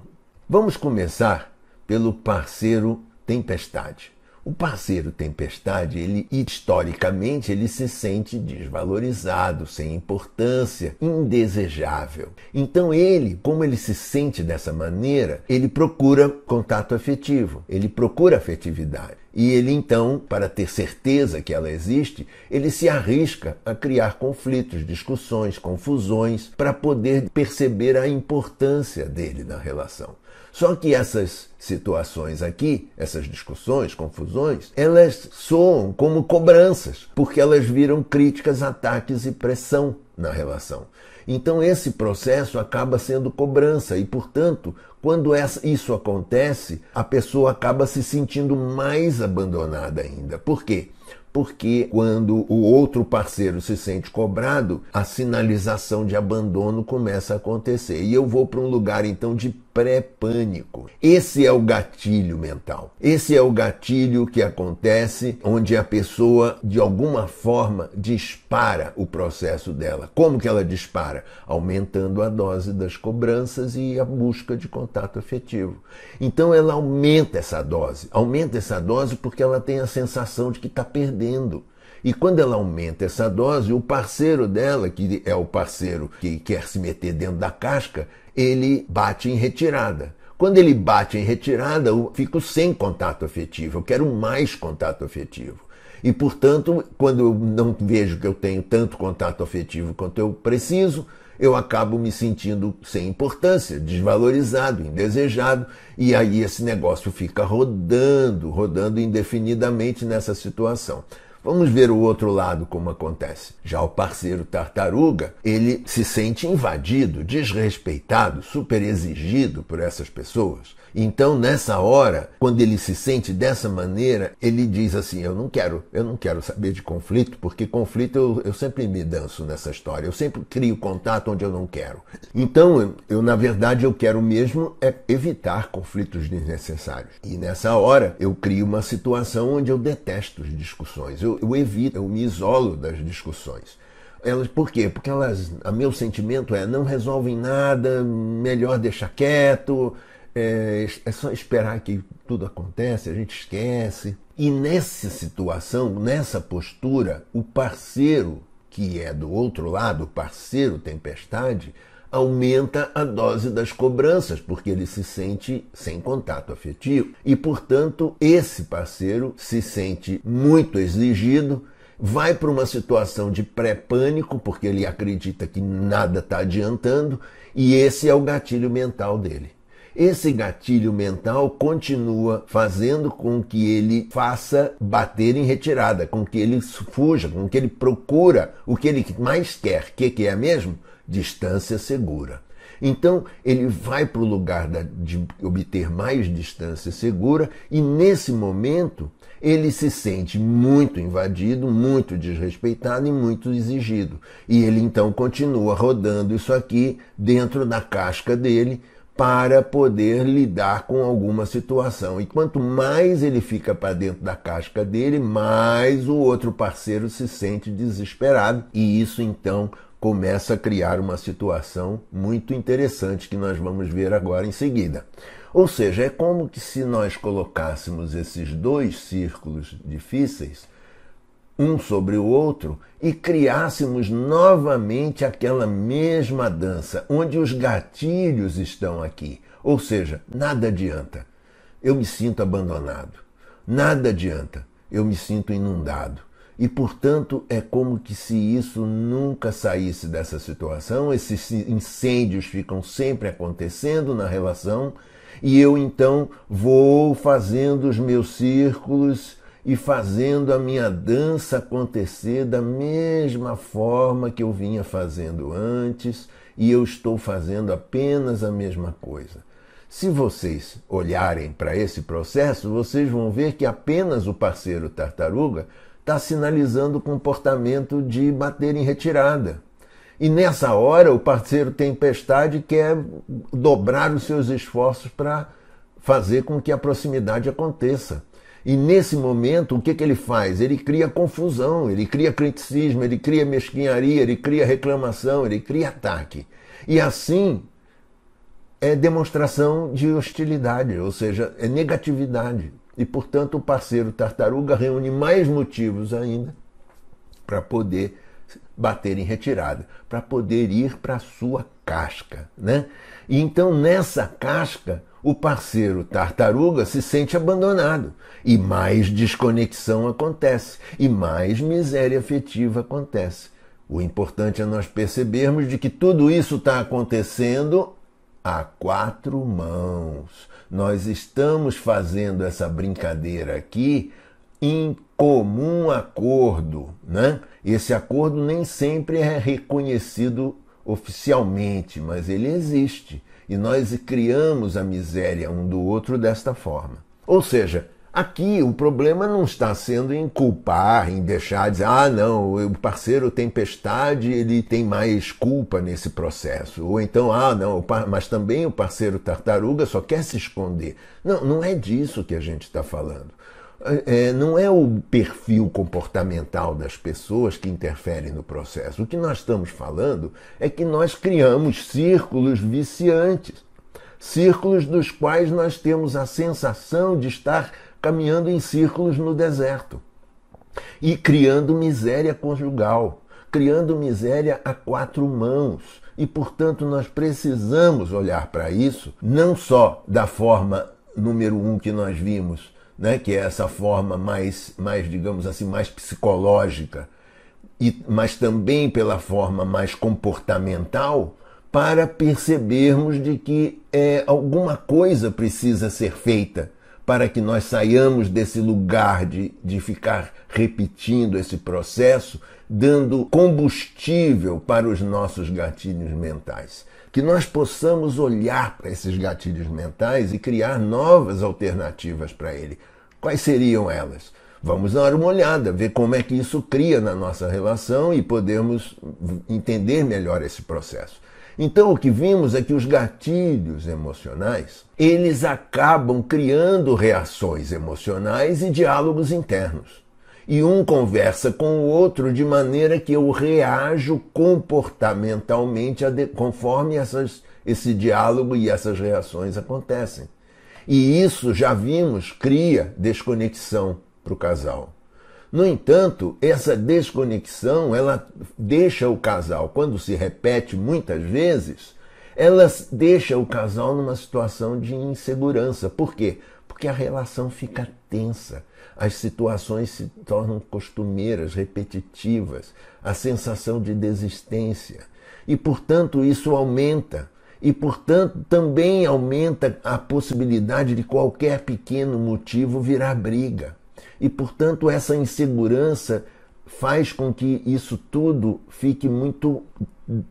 Vamos começar pelo parceiro tempestade. O parceiro tempestade, ele historicamente ele se sente desvalorizado, sem importância, indesejável. Então ele, como ele se sente dessa maneira, ele procura contato afetivo, ele procura afetividade. E ele então, para ter certeza que ela existe, ele se arrisca a criar conflitos, discussões, confusões, para poder perceber a importância dele na relação. Só que essas situações aqui, essas discussões, confusões, elas soam como cobranças, porque elas viram críticas, ataques e pressão na relação. Então esse processo acaba sendo cobrança e, portanto, quando isso acontece, a pessoa acaba se sentindo mais abandonada ainda. Por quê? Porque quando o outro parceiro se sente cobrado, a sinalização de abandono começa a acontecer. E eu vou para um lugar então de pré-pânico. Esse é o gatilho mental. Esse é o gatilho que acontece onde a pessoa, de alguma forma, dispara o processo dela. Como que ela dispara? Aumentando a dose das cobranças e a busca de contato afetivo. Então ela aumenta essa dose. Aumenta essa dose porque ela tem a sensação de que está perdendo. E quando ela aumenta essa dose, o parceiro dela, que é o parceiro que quer se meter dentro da casca, ele bate em retirada. Quando ele bate em retirada, eu fico sem contato afetivo, eu quero mais contato afetivo. E, portanto, quando eu não vejo que eu tenho tanto contato afetivo quanto eu preciso, eu acabo me sentindo sem importância, desvalorizado, indesejado, e aí esse negócio fica rodando, rodando indefinidamente nessa situação. Vamos ver o outro lado como acontece. Já o parceiro tartaruga, ele se sente invadido, desrespeitado, superexigido por essas pessoas. Então, nessa hora, quando ele se sente dessa maneira, ele diz assim: Eu não quero, eu não quero saber de conflito, porque conflito eu, eu sempre me danço nessa história, eu sempre crio contato onde eu não quero. Então, eu, eu na verdade, eu quero mesmo é evitar conflitos desnecessários. E nessa hora, eu crio uma situação onde eu detesto as discussões, eu, eu evito, eu me isolo das discussões. Elas, por quê? Porque elas, a meu sentimento é, não resolvem nada, melhor deixar quieto, é, é só esperar que tudo acontece, a gente esquece. E nessa situação, nessa postura, o parceiro que é do outro lado, o parceiro tempestade, aumenta a dose das cobranças, porque ele se sente sem contato afetivo. E, portanto, esse parceiro se sente muito exigido, vai para uma situação de pré-pânico, porque ele acredita que nada está adiantando, e esse é o gatilho mental dele. Esse gatilho mental continua fazendo com que ele faça bater em retirada, com que ele fuja, com que ele procura o que ele mais quer, que que é mesmo? Distância segura. Então ele vai para o lugar da, de obter mais distância segura e nesse momento ele se sente muito invadido, muito desrespeitado e muito exigido. E ele então continua rodando isso aqui dentro da casca dele, para poder lidar com alguma situação. E quanto mais ele fica para dentro da casca dele, mais o outro parceiro se sente desesperado e isso então começa a criar uma situação muito interessante que nós vamos ver agora em seguida. Ou seja, é como que se nós colocássemos esses dois círculos difíceis um sobre o outro e criássemos novamente aquela mesma dança, onde os gatilhos estão aqui. Ou seja, nada adianta. Eu me sinto abandonado. Nada adianta. Eu me sinto inundado. E, portanto, é como que se isso nunca saísse dessa situação, esses incêndios ficam sempre acontecendo na relação, e eu então vou fazendo os meus círculos e fazendo a minha dança acontecer da mesma forma que eu vinha fazendo antes, e eu estou fazendo apenas a mesma coisa. Se vocês olharem para esse processo, vocês vão ver que apenas o parceiro tartaruga está sinalizando o comportamento de bater em retirada. E nessa hora, o parceiro tempestade quer dobrar os seus esforços para fazer com que a proximidade aconteça. E nesse momento, o que, que ele faz? Ele cria confusão, ele cria criticismo, ele cria mesquinharia, ele cria reclamação, ele cria ataque. E assim é demonstração de hostilidade, ou seja, é negatividade. E, portanto, o parceiro tartaruga reúne mais motivos ainda para poder bater em retirada, para poder ir para a sua casca. Né? E então, nessa casca, o parceiro tartaruga se sente abandonado e mais desconexão acontece e mais miséria afetiva acontece. O importante é nós percebermos de que tudo isso está acontecendo a quatro mãos. Nós estamos fazendo essa brincadeira aqui em comum acordo, né? Esse acordo nem sempre é reconhecido oficialmente, mas ele existe. E nós criamos a miséria um do outro desta forma. Ou seja, Aqui o problema não está sendo em culpar, em deixar dizer, ah, não, o parceiro tempestade, ele tem mais culpa nesse processo. Ou então, ah, não, mas também o parceiro tartaruga só quer se esconder. Não, não é disso que a gente está falando. É, é, não é o perfil comportamental das pessoas que interfere no processo. O que nós estamos falando é que nós criamos círculos viciantes, círculos dos quais nós temos a sensação de estar caminhando em círculos no deserto e criando miséria conjugal, criando miséria a quatro mãos. E, portanto, nós precisamos olhar para isso não só da forma número um que nós vimos né, que é essa forma mais, mais, digamos assim, mais psicológica, e, mas também pela forma mais comportamental, para percebermos de que é, alguma coisa precisa ser feita para que nós saiamos desse lugar de, de ficar repetindo esse processo, dando combustível para os nossos gatilhos mentais que nós possamos olhar para esses gatilhos mentais e criar novas alternativas para ele. Quais seriam elas? Vamos dar uma olhada, ver como é que isso cria na nossa relação e podemos entender melhor esse processo. Então o que vimos é que os gatilhos emocionais, eles acabam criando reações emocionais e diálogos internos e um conversa com o outro de maneira que eu reajo comportamentalmente conforme essas, esse diálogo e essas reações acontecem. E isso, já vimos, cria desconexão para o casal. No entanto, essa desconexão ela deixa o casal, quando se repete muitas vezes, ela deixa o casal numa situação de insegurança. Por quê? Porque a relação fica tensa, as situações se tornam costumeiras, repetitivas, a sensação de desistência. E, portanto, isso aumenta. E, portanto, também aumenta a possibilidade de qualquer pequeno motivo virar briga. E, portanto, essa insegurança faz com que isso tudo fique muito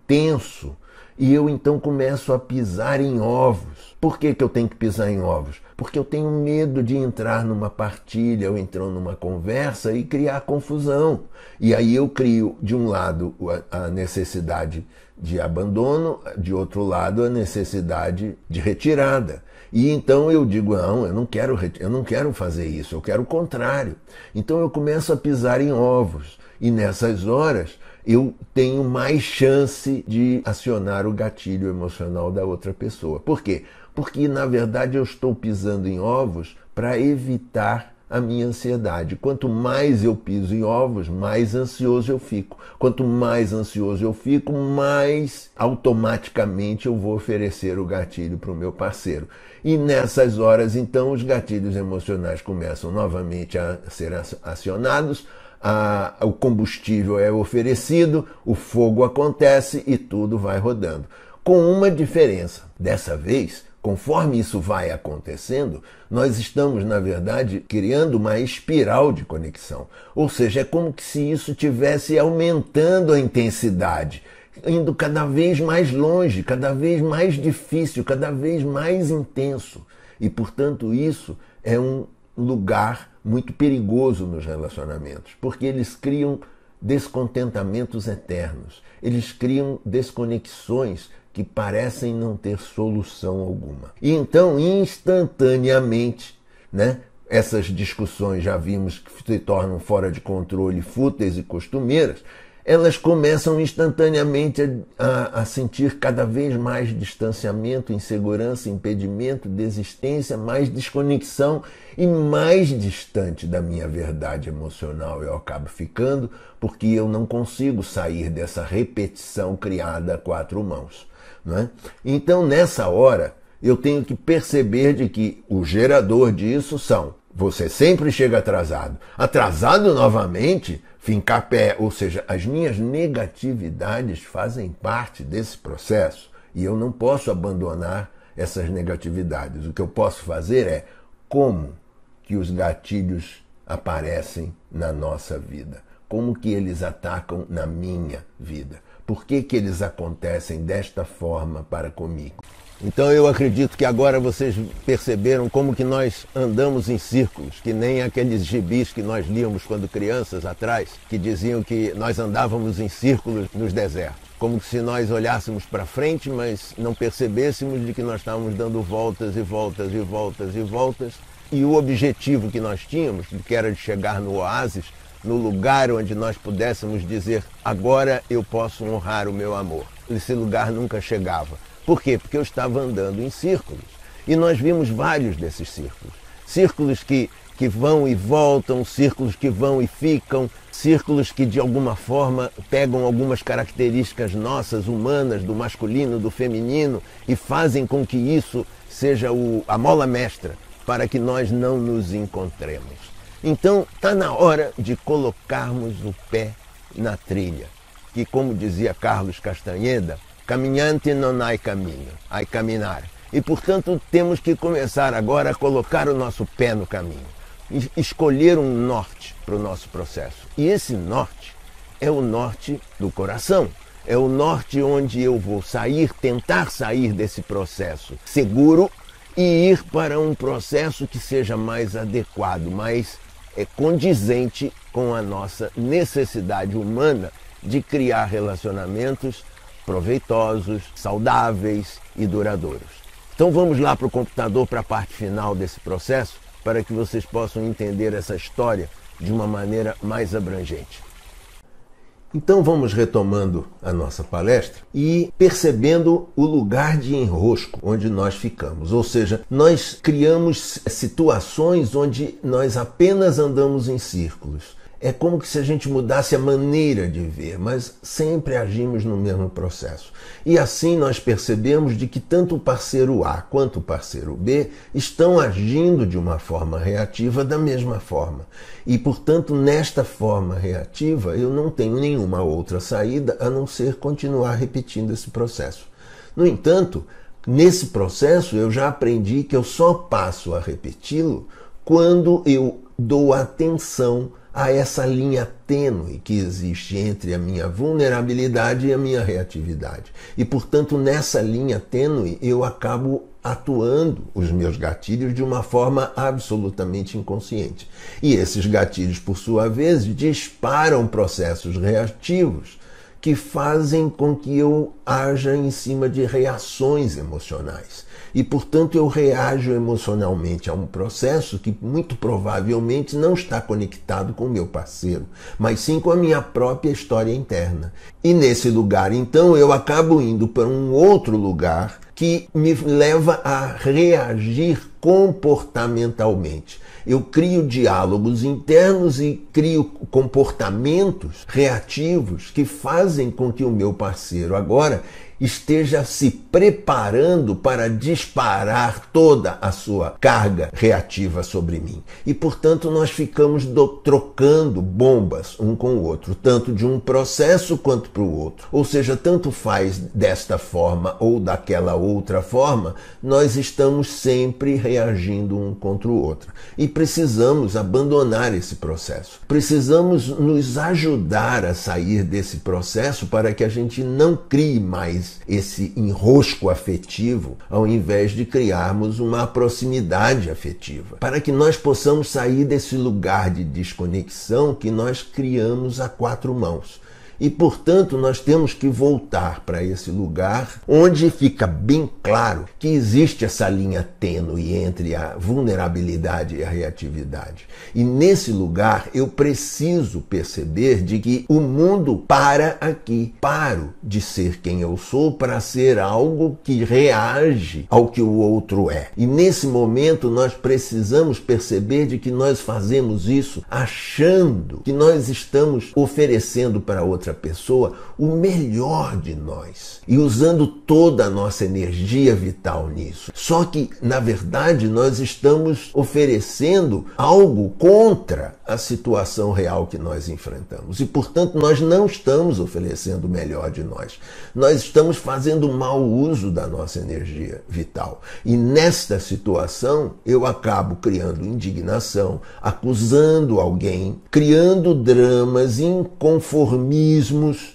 tenso. E eu então começo a pisar em ovos. Por que, que eu tenho que pisar em ovos? porque eu tenho medo de entrar numa partilha ou entrar numa conversa e criar confusão. E aí eu crio, de um lado, a necessidade de abandono, de outro lado, a necessidade de retirada. E então eu digo, não, eu não quero, eu não quero fazer isso, eu quero o contrário. Então eu começo a pisar em ovos. E nessas horas eu tenho mais chance de acionar o gatilho emocional da outra pessoa. Por quê? porque na verdade eu estou pisando em ovos para evitar a minha ansiedade. Quanto mais eu piso em ovos, mais ansioso eu fico. Quanto mais ansioso eu fico, mais automaticamente eu vou oferecer o gatilho para o meu parceiro. E nessas horas, então, os gatilhos emocionais começam novamente a ser acionados. A, o combustível é oferecido, o fogo acontece e tudo vai rodando. Com uma diferença. Dessa vez, Conforme isso vai acontecendo, nós estamos, na verdade, criando uma espiral de conexão. Ou seja, é como se isso tivesse aumentando a intensidade, indo cada vez mais longe, cada vez mais difícil, cada vez mais intenso. E, portanto, isso é um lugar muito perigoso nos relacionamentos, porque eles criam descontentamentos eternos, eles criam desconexões que parecem não ter solução alguma. E então, instantaneamente, né, essas discussões já vimos que se tornam fora de controle, fúteis e costumeiras, elas começam instantaneamente a, a, sentir cada vez mais distanciamento, insegurança, impedimento, desistência, mais desconexão e mais distante da minha verdade emocional eu acabo ficando, porque eu não consigo sair dessa repetição criada a quatro mãos. Né? Então, nessa hora, eu tenho que perceber de que o gerador disso são você sempre chega atrasado. Atrasado novamente, fincar pé, ou seja, as minhas negatividades fazem parte desse processo e eu não posso abandonar essas negatividades. O que eu posso fazer é como que os gatilhos aparecem na nossa vida, como que eles atacam na minha vida. Por que, que eles acontecem desta forma para comigo? Então eu acredito que agora vocês perceberam como que nós andamos em círculos, que nem aqueles gibis que nós líamos quando crianças atrás, que diziam que nós andávamos em círculos nos desertos. Como se nós olhássemos para frente, mas não percebêssemos de que nós estávamos dando voltas e voltas e voltas e voltas. E o objetivo que nós tínhamos, que era de chegar no oásis, no lugar onde nós pudéssemos dizer: agora eu posso honrar o meu amor. Esse lugar nunca chegava. Por quê? Porque eu estava andando em círculos. E nós vimos vários desses círculos. Círculos que, que vão e voltam, círculos que vão e ficam, círculos que de alguma forma pegam algumas características nossas, humanas, do masculino, do feminino, e fazem com que isso seja o, a mola mestra para que nós não nos encontremos. Então está na hora de colocarmos o pé na trilha, que como dizia Carlos Castanheda, caminhante não há caminho, há caminhar. E portanto temos que começar agora a colocar o nosso pé no caminho, escolher um norte para o nosso processo. E esse norte é o norte do coração, é o norte onde eu vou sair, tentar sair desse processo seguro e ir para um processo que seja mais adequado, mais é condizente com a nossa necessidade humana de criar relacionamentos proveitosos, saudáveis e duradouros. Então vamos lá para o computador para a parte final desse processo, para que vocês possam entender essa história de uma maneira mais abrangente. Então vamos retomando a nossa palestra e percebendo o lugar de enrosco onde nós ficamos, ou seja, nós criamos situações onde nós apenas andamos em círculos. É como se a gente mudasse a maneira de ver, mas sempre agimos no mesmo processo. E assim nós percebemos de que tanto o parceiro A quanto o parceiro B estão agindo de uma forma reativa da mesma forma. E, portanto, nesta forma reativa, eu não tenho nenhuma outra saída a não ser continuar repetindo esse processo. No entanto, nesse processo eu já aprendi que eu só passo a repeti-lo quando eu dou atenção a essa linha tênue que existe entre a minha vulnerabilidade e a minha reatividade. E, portanto, nessa linha tênue eu acabo atuando os meus gatilhos de uma forma absolutamente inconsciente. E esses gatilhos, por sua vez, disparam processos reativos que fazem com que eu haja em cima de reações emocionais e, portanto, eu reajo emocionalmente a um processo que muito provavelmente não está conectado com o meu parceiro, mas sim com a minha própria história interna. E nesse lugar, então, eu acabo indo para um outro lugar que me leva a reagir comportamentalmente. Eu crio diálogos internos e crio comportamentos reativos que fazem com que o meu parceiro agora esteja se preparando para disparar toda a sua carga reativa sobre mim. E, portanto, nós ficamos do, trocando bombas um com o outro, tanto de um processo quanto para o outro. Ou seja, tanto faz desta forma ou daquela outra forma, nós estamos sempre reagindo um contra o outro. E precisamos abandonar esse processo. Precisamos nos ajudar a sair desse processo para que a gente não crie mais mais esse enrosco afetivo, ao invés de criarmos uma proximidade afetiva, para que nós possamos sair desse lugar de desconexão que nós criamos a quatro mãos. E, portanto, nós temos que voltar para esse lugar onde fica bem claro que existe essa linha tênue entre a vulnerabilidade e a reatividade. E nesse lugar eu preciso perceber de que o mundo para aqui. Paro de ser quem eu sou para ser algo que reage ao que o outro é. E nesse momento nós precisamos perceber de que nós fazemos isso achando que nós estamos oferecendo para outra outra pessoa o melhor de nós e usando toda a nossa energia vital nisso. Só que, na verdade, nós estamos oferecendo algo contra a situação real que nós enfrentamos e, portanto, nós não estamos oferecendo o melhor de nós. Nós estamos fazendo mau uso da nossa energia vital. E nesta situação, eu acabo criando indignação, acusando alguém, criando dramas, inconformidos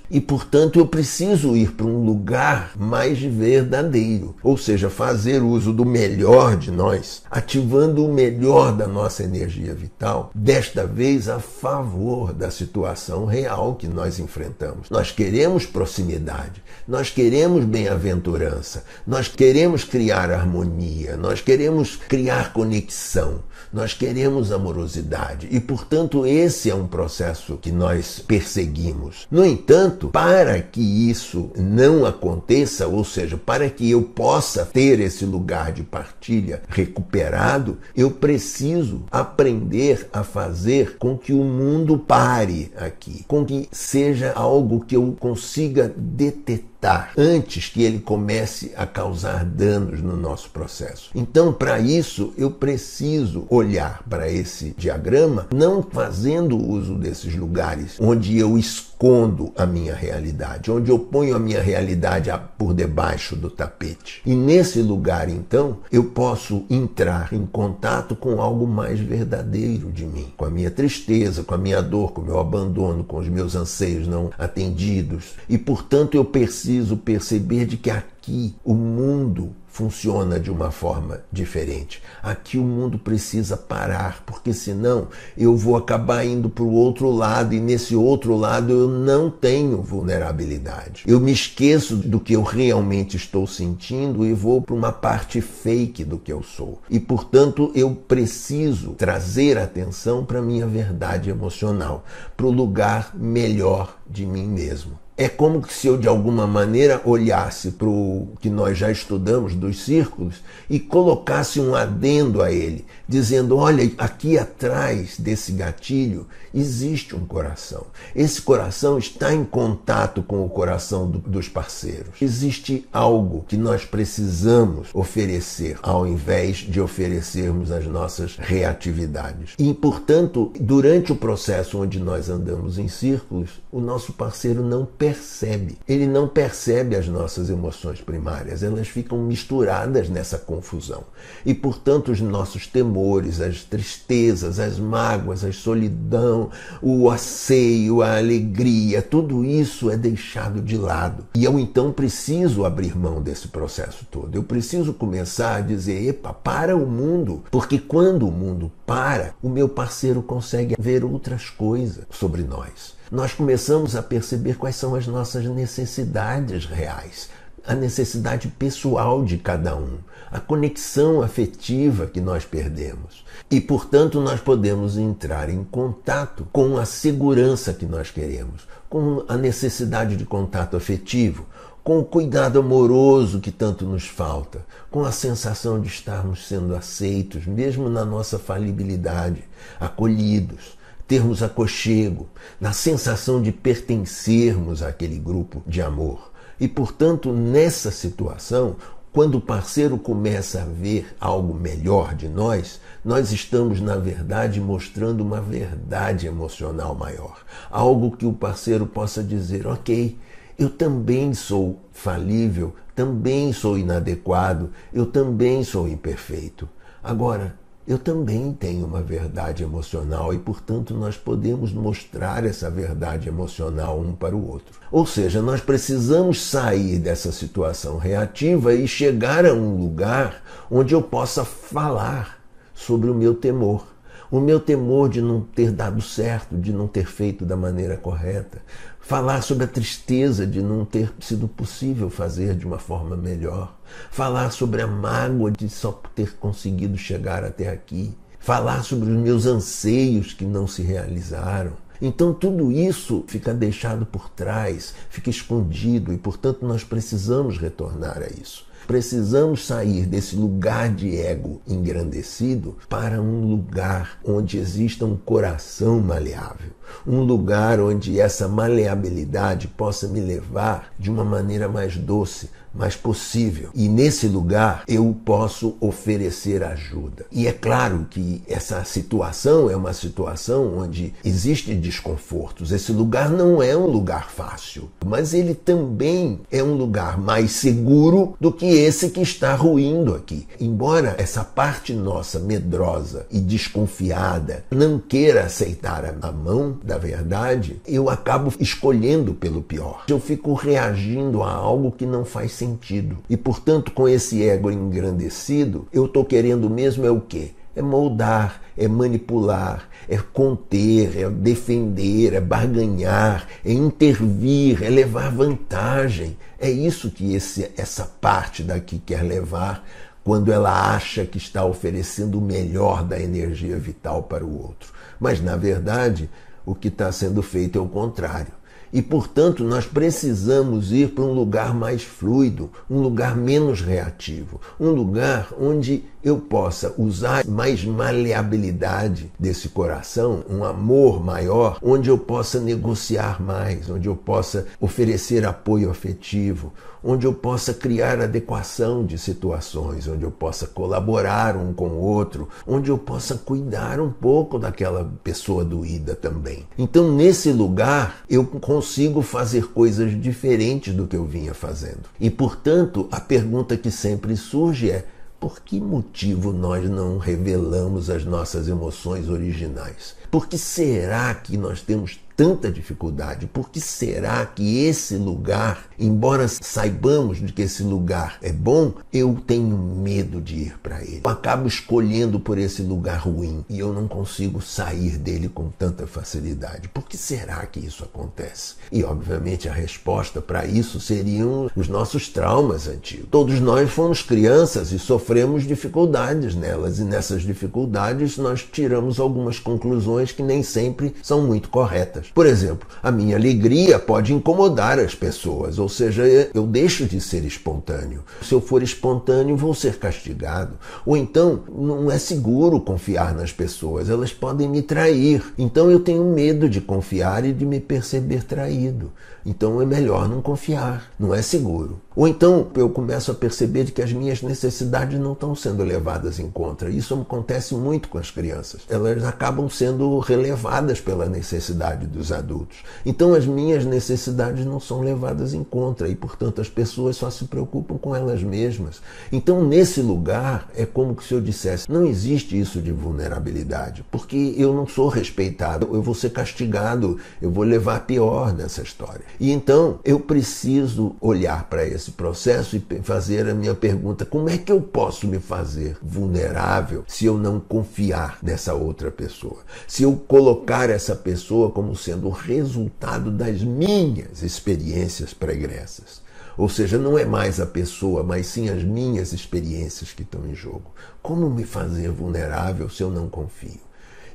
e, portanto, eu preciso ir para um lugar mais verdadeiro, ou seja, fazer uso do melhor de nós, ativando o melhor da nossa energia vital, desta vez a favor da situação real que nós enfrentamos. Nós queremos proximidade, nós queremos bem-aventurança, nós queremos criar harmonia, nós queremos criar conexão, nós queremos amorosidade e, portanto, esse é um processo que nós perseguimos. No entanto, para que isso não aconteça, ou seja, para que eu possa ter esse lugar de partilha recuperado, eu preciso aprender a fazer com que o mundo pare aqui, com que seja algo que eu consiga detetar antes que ele comece a causar danos no nosso processo. Então, para isso, eu preciso olhar para esse diagrama não fazendo uso desses lugares onde eu escondo a minha realidade, onde eu ponho a minha realidade por debaixo do tapete. E nesse lugar, então, eu posso entrar em contato com algo mais verdadeiro de mim, com a minha tristeza, com a minha dor, com o meu abandono, com os meus anseios não atendidos. E, portanto, eu percebo preciso perceber de que aqui o mundo funciona de uma forma diferente. Aqui o mundo precisa parar, porque senão eu vou acabar indo para o outro lado e nesse outro lado eu não tenho vulnerabilidade. Eu me esqueço do que eu realmente estou sentindo e vou para uma parte fake do que eu sou. E portanto eu preciso trazer atenção para minha verdade emocional, para o lugar melhor de mim mesmo é como se eu de alguma maneira olhasse para o que nós já estudamos dos círculos e colocasse um adendo a ele, dizendo: olha, aqui atrás desse gatilho existe um coração. Esse coração está em contato com o coração do, dos parceiros. Existe algo que nós precisamos oferecer ao invés de oferecermos as nossas reatividades. E, portanto, durante o processo onde nós andamos em círculos, o nosso parceiro não percebe. Ele não percebe as nossas emoções primárias, elas ficam misturadas nessa confusão. E, portanto, os nossos temores, as tristezas, as mágoas, as solidão, o asseio, a alegria, tudo isso é deixado de lado. E eu então preciso abrir mão desse processo todo. Eu preciso começar a dizer: epa, para o mundo, porque quando o mundo para, o meu parceiro consegue ver outras coisas sobre nós. Nós começamos a perceber quais são as nossas necessidades reais a necessidade pessoal de cada um, a conexão afetiva que nós perdemos. E, portanto, nós podemos entrar em contato com a segurança que nós queremos, com a necessidade de contato afetivo, com o cuidado amoroso que tanto nos falta, com a sensação de estarmos sendo aceitos, mesmo na nossa falibilidade, acolhidos termos acochego, na sensação de pertencermos àquele grupo de amor. E, portanto, nessa situação, quando o parceiro começa a ver algo melhor de nós, nós estamos, na verdade, mostrando uma verdade emocional maior. Algo que o parceiro possa dizer: ok, eu também sou falível, também sou inadequado, eu também sou imperfeito. Agora, eu também tenho uma verdade emocional e, portanto, nós podemos mostrar essa verdade emocional um para o outro. Ou seja, nós precisamos sair dessa situação reativa e chegar a um lugar onde eu possa falar sobre o meu temor. O meu temor de não ter dado certo, de não ter feito da maneira correta falar sobre a tristeza de não ter sido possível fazer de uma forma melhor, falar sobre a mágoa de só ter conseguido chegar até aqui, falar sobre os meus anseios que não se realizaram. Então tudo isso fica deixado por trás, fica escondido e, portanto, nós precisamos retornar a isso. Precisamos sair desse lugar de ego engrandecido para um lugar onde exista um coração maleável, um lugar onde essa maleabilidade possa me levar de uma maneira mais doce, mas possível. E nesse lugar eu posso oferecer ajuda. E é claro que essa situação é uma situação onde existe desconfortos. Esse lugar não é um lugar fácil, mas ele também é um lugar mais seguro do que esse que está ruindo aqui. Embora essa parte nossa medrosa e desconfiada não queira aceitar a mão da verdade, eu acabo escolhendo pelo pior. Eu fico reagindo a algo que não faz sentido sentido. E portanto, com esse ego engrandecido, eu estou querendo mesmo é o quê? É moldar, é manipular, é conter, é defender, é barganhar, é intervir, é levar vantagem. É isso que esse, essa parte daqui quer levar quando ela acha que está oferecendo o melhor da energia vital para o outro. Mas, na verdade, o que está sendo feito é o contrário e, portanto, nós precisamos ir para um lugar mais fluido, um lugar menos reativo, um lugar onde eu possa usar mais maleabilidade desse coração, um amor maior, onde eu possa negociar mais, onde eu possa oferecer apoio afetivo, onde eu possa criar adequação de situações, onde eu possa colaborar um com o outro, onde eu possa cuidar um pouco daquela pessoa doída também. Então, nesse lugar, eu consigo fazer coisas diferentes do que eu vinha fazendo. E, portanto, a pergunta que sempre surge é: por que motivo nós não revelamos as nossas emoções originais? Por que será que nós temos tanta dificuldade? Por que será que esse lugar, embora saibamos de que esse lugar é bom, eu tenho medo de ir para ele? Eu acabo escolhendo por esse lugar ruim e eu não consigo sair dele com tanta facilidade. Por que será que isso acontece? E obviamente a resposta para isso seriam os nossos traumas antigos. Todos nós fomos crianças e sofremos dificuldades nelas e nessas dificuldades nós tiramos algumas conclusões que nem sempre são muito corretas coisas. Por exemplo, a minha alegria pode incomodar as pessoas, ou seja, eu deixo de ser espontâneo. Se eu for espontâneo, vou ser castigado. Ou então, não é seguro confiar nas pessoas, elas podem me trair. Então eu tenho medo de confiar e de me perceber traído. Então é melhor não confiar, não é seguro. Ou então eu começo a perceber de que as minhas necessidades não estão sendo levadas em conta. Isso acontece muito com as crianças. Elas acabam sendo relevadas pela necessidade dos adultos. Então as minhas necessidades não são levadas em conta e, portanto, as pessoas só se preocupam com elas mesmas. Então, nesse lugar, é como se eu dissesse: não existe isso de vulnerabilidade, porque eu não sou respeitado, eu vou ser castigado, eu vou levar pior nessa história. E então eu preciso olhar para esse processo e fazer a minha pergunta: como é que eu posso me fazer vulnerável se eu não confiar nessa outra pessoa? Se eu colocar essa pessoa como sendo o resultado das minhas experiências pregressas? Ou seja, não é mais a pessoa, mas sim as minhas experiências que estão em jogo. Como me fazer vulnerável se eu não confio?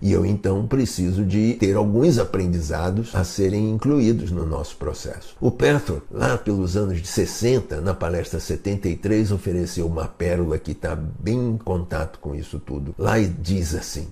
E eu então preciso de ter alguns aprendizados a serem incluídos no nosso processo. O Petro, lá pelos anos de 60, na palestra 73, ofereceu uma pérola que está bem em contato com isso tudo. Lá diz assim: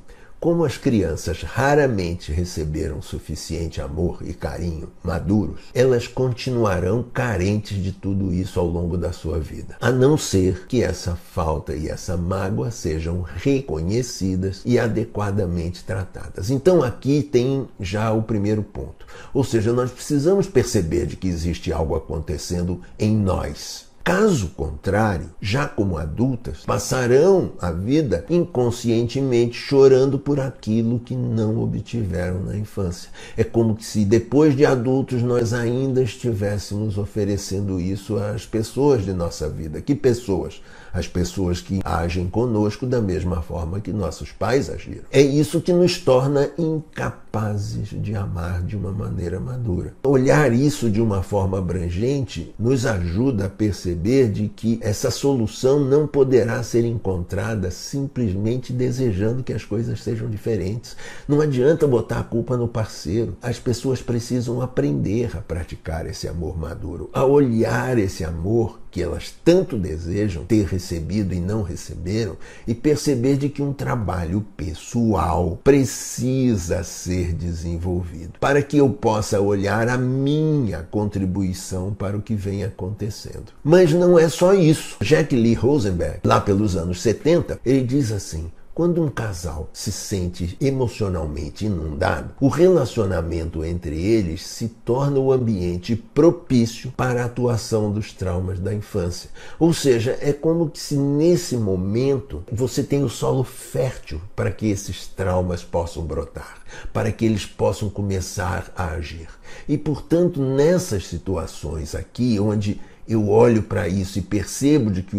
como as crianças raramente receberam suficiente amor e carinho maduros, elas continuarão carentes de tudo isso ao longo da sua vida, a não ser que essa falta e essa mágoa sejam reconhecidas e adequadamente tratadas. Então aqui tem já o primeiro ponto. Ou seja, nós precisamos perceber de que existe algo acontecendo em nós Caso contrário, já como adultas, passarão a vida inconscientemente chorando por aquilo que não obtiveram na infância. É como se depois de adultos nós ainda estivéssemos oferecendo isso às pessoas de nossa vida. Que pessoas? As pessoas que agem conosco da mesma forma que nossos pais agiram. É isso que nos torna incapazes capazes de amar de uma maneira madura. Olhar isso de uma forma abrangente nos ajuda a perceber de que essa solução não poderá ser encontrada simplesmente desejando que as coisas sejam diferentes. Não adianta botar a culpa no parceiro. As pessoas precisam aprender a praticar esse amor maduro, a olhar esse amor que elas tanto desejam ter recebido e não receberam e perceber de que um trabalho pessoal precisa ser ser desenvolvido, para que eu possa olhar a minha contribuição para o que vem acontecendo. Mas não é só isso. Jack Lee Rosenberg, lá pelos anos 70, ele diz assim: quando um casal se sente emocionalmente inundado, o relacionamento entre eles se torna o ambiente propício para a atuação dos traumas da infância. Ou seja, é como se nesse momento você tem o solo fértil para que esses traumas possam brotar, para que eles possam começar a agir. E portanto, nessas situações aqui onde eu olho para isso e percebo de que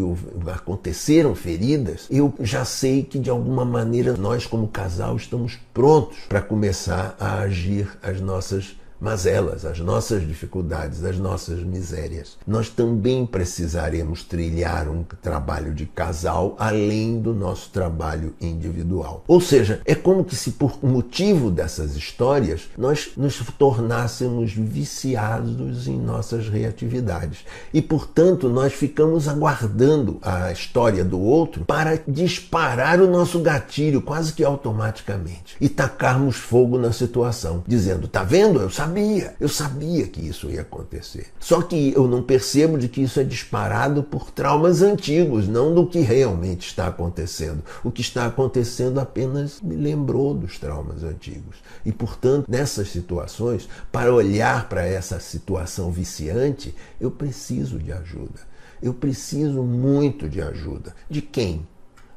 aconteceram feridas, eu já sei que de alguma maneira nós, como casal, estamos prontos para começar a agir as nossas mas elas, as nossas dificuldades, as nossas misérias, nós também precisaremos trilhar um trabalho de casal além do nosso trabalho individual. Ou seja, é como que se por motivo dessas histórias nós nos tornássemos viciados em nossas reatividades e, portanto, nós ficamos aguardando a história do outro para disparar o nosso gatilho quase que automaticamente e tacarmos fogo na situação, dizendo: "Tá vendo? Eu sabia sabia, eu sabia que isso ia acontecer. Só que eu não percebo de que isso é disparado por traumas antigos, não do que realmente está acontecendo. O que está acontecendo apenas me lembrou dos traumas antigos. E, portanto, nessas situações, para olhar para essa situação viciante, eu preciso de ajuda. Eu preciso muito de ajuda. De quem?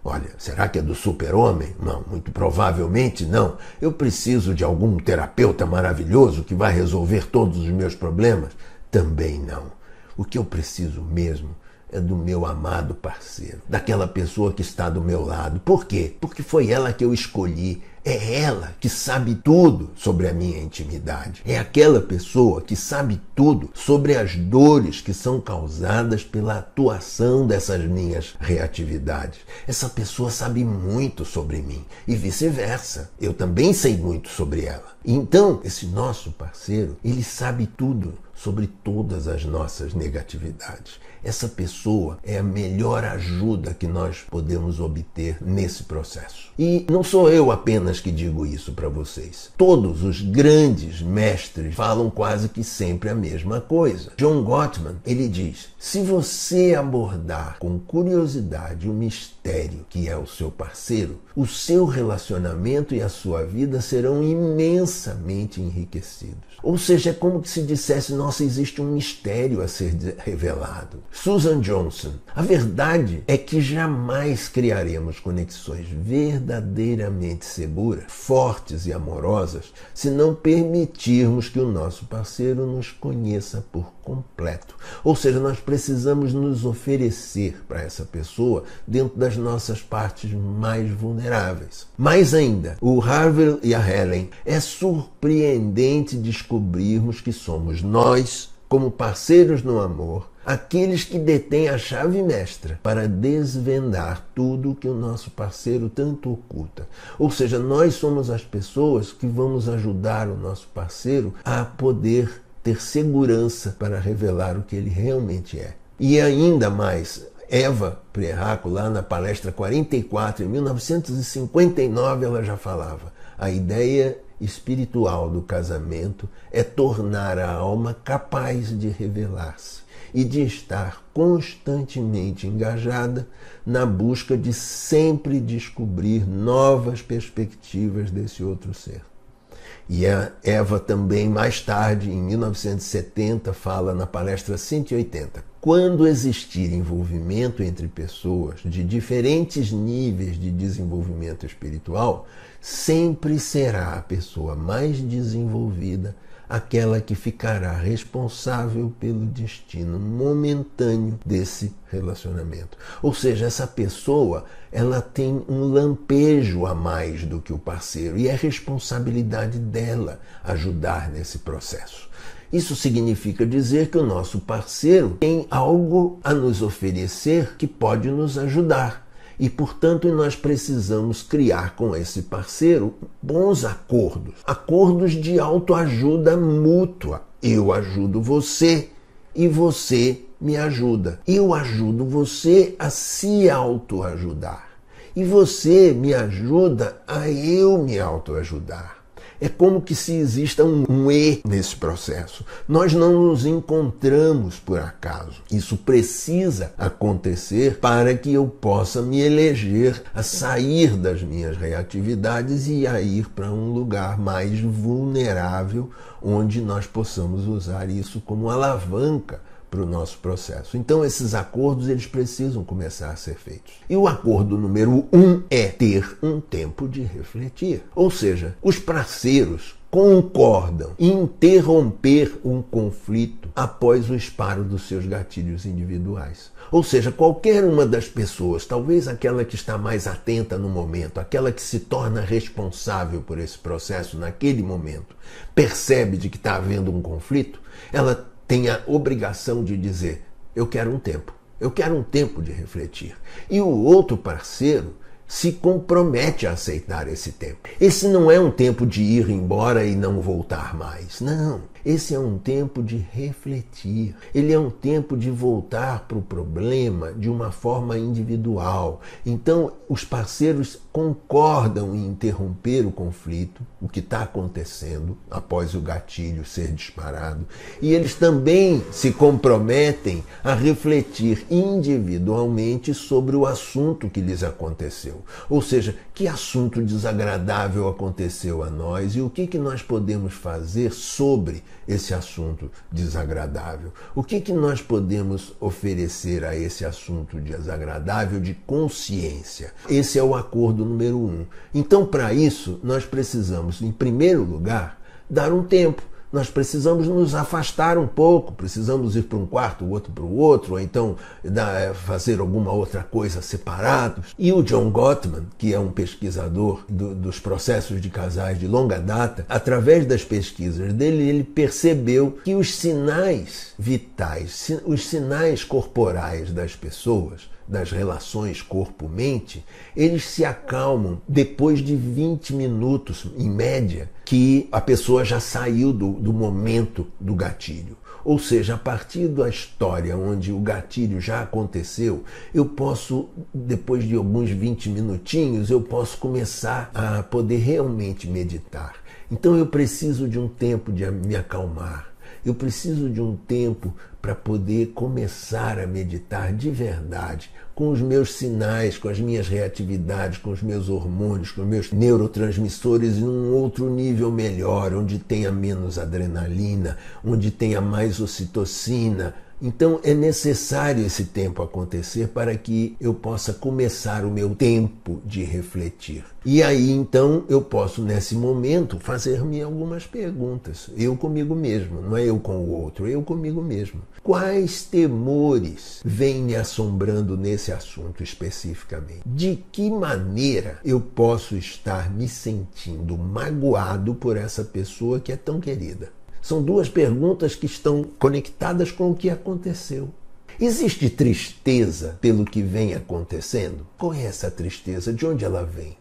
Olha, será que é do super-homem? Não, muito provavelmente não. Eu preciso de algum terapeuta maravilhoso que vai resolver todos os meus problemas? Também não. O que eu preciso mesmo é do meu amado parceiro, daquela pessoa que está do meu lado. Por quê? Porque foi ela que eu escolhi, é ela que sabe tudo sobre a minha intimidade. É aquela pessoa que sabe tudo sobre as dores que são causadas pela atuação dessas minhas reatividades. Essa pessoa sabe muito sobre mim e vice-versa. Eu também sei muito sobre ela. Então, esse nosso parceiro, ele sabe tudo sobre todas as nossas negatividades. Essa pessoa é a melhor ajuda que nós podemos obter nesse processo. E não sou eu apenas que digo isso para vocês. Todos os grandes mestres falam quase que sempre a mesma coisa. John Gottman, ele diz: "Se você abordar com curiosidade o mistério que é o seu parceiro, o seu relacionamento e a sua vida serão imensamente enriquecidos." Ou seja, é como se dissesse: "Nossa, existe um mistério a ser revelado. Susan Johnson. A verdade é que jamais criaremos conexões verdadeiramente seguras, fortes e amorosas se não permitirmos que o nosso parceiro nos conheça por completo. Ou seja, nós precisamos nos oferecer para essa pessoa dentro das nossas partes mais vulneráveis. Mais ainda, o Harville e a Helen é surpreendente descobrirmos que somos nós como parceiros no amor, aqueles que detêm a chave mestra para desvendar tudo que o nosso parceiro tanto oculta. Ou seja, nós somos as pessoas que vamos ajudar o nosso parceiro a poder ter segurança para revelar o que ele realmente é. E ainda mais, Eva Prerraco, lá na palestra 44, em 1959, ela já falava: a ideia espiritual do casamento é tornar a alma capaz de revelar-se e de estar constantemente engajada na busca de sempre descobrir novas perspectivas desse outro ser. E a Eva também, mais tarde, em 1970, fala na palestra 180: quando existir envolvimento entre pessoas de diferentes níveis de desenvolvimento espiritual, sempre será a pessoa mais desenvolvida aquela que ficará responsável pelo destino momentâneo desse relacionamento. Ou seja, essa pessoa, ela tem um lampejo a mais do que o parceiro e é responsabilidade dela ajudar nesse processo. Isso significa dizer que o nosso parceiro tem algo a nos oferecer que pode nos ajudar e, portanto, nós precisamos criar com esse parceiro bons acordos, acordos de autoajuda mútua. Eu ajudo você e você me ajuda. Eu ajudo você a se autoajudar e você me ajuda a eu me autoajudar. É como que se exista um, um E nesse processo. Nós não nos encontramos por acaso. Isso precisa acontecer para que eu possa me eleger a sair das minhas reatividades e a ir para um lugar mais vulnerável onde nós possamos usar isso como alavanca para o nosso processo. Então esses acordos eles precisam começar a ser feitos. E o acordo número um é ter um tempo de refletir. Ou seja, os parceiros concordam em interromper um conflito após o disparo dos seus gatilhos individuais. Ou seja, qualquer uma das pessoas, talvez aquela que está mais atenta no momento, aquela que se torna responsável por esse processo naquele momento, percebe de que está havendo um conflito, ela tem a obrigação de dizer: eu quero um tempo, eu quero um tempo de refletir. E o outro parceiro se compromete a aceitar esse tempo. Esse não é um tempo de ir embora e não voltar mais. Não. Esse é um tempo de refletir. Ele é um tempo de voltar para o problema de uma forma individual. Então, os parceiros concordam em interromper o conflito, o que está acontecendo após o gatilho ser disparado, e eles também se comprometem a refletir individualmente sobre o assunto que lhes aconteceu. Ou seja, que assunto desagradável aconteceu a nós e o que, que nós podemos fazer sobre esse assunto desagradável? O que, que nós podemos oferecer a esse assunto desagradável de consciência? Esse é o acordo número um. Então, para isso, nós precisamos, em primeiro lugar, dar um tempo nós precisamos nos afastar um pouco, precisamos ir para um quarto, o outro para o outro, ou então eh, fazer alguma outra coisa separados. E o John Gottman, que é um pesquisador do, dos processos de casais de longa data, através das pesquisas dele, ele percebeu que os sinais vitais, os sinais corporais das pessoas, das relações corpo-mente, eles se acalmam depois de 20 minutos, em média, que a pessoa já saiu do, do momento do gatilho. Ou seja, a partir da história onde o gatilho já aconteceu, eu posso, depois de alguns 20 minutinhos, eu posso começar a poder realmente meditar. Então eu preciso de um tempo de me acalmar. Eu preciso de um tempo para poder começar a meditar de verdade, com os meus sinais, com as minhas reatividades, com os meus hormônios, com os meus neurotransmissores em um outro nível melhor, onde tenha menos adrenalina, onde tenha mais ocitocina. Então é necessário esse tempo acontecer para que eu possa começar o meu tempo de refletir. E aí então eu posso, nesse momento, fazer-me algumas perguntas. Eu comigo mesmo, não é eu com o outro, é eu comigo mesmo. Quais temores vêm me assombrando nesse assunto especificamente? De que maneira eu posso estar me sentindo magoado por essa pessoa que é tão querida? São duas perguntas que estão conectadas com o que aconteceu. Existe tristeza pelo que vem acontecendo? Qual é essa tristeza? De onde ela vem?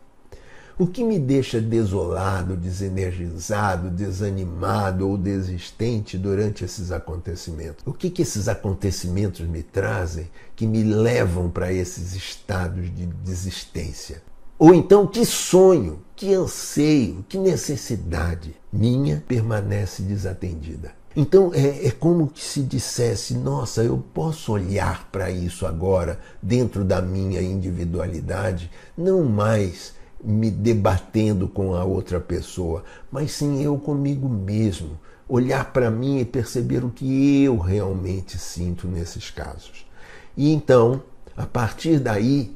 O que me deixa desolado, desenergizado, desanimado ou desistente durante esses acontecimentos? O que, que esses acontecimentos me trazem que me levam para esses estados de desistência? Ou então, que sonho, que anseio, que necessidade minha permanece desatendida? Então é, é, como que se dissesse: nossa, eu posso olhar para isso agora, dentro da minha individualidade, não mais me debatendo com a outra pessoa, mas sim eu comigo mesmo, olhar para mim e perceber o que eu realmente sinto nesses casos. E então, a partir daí,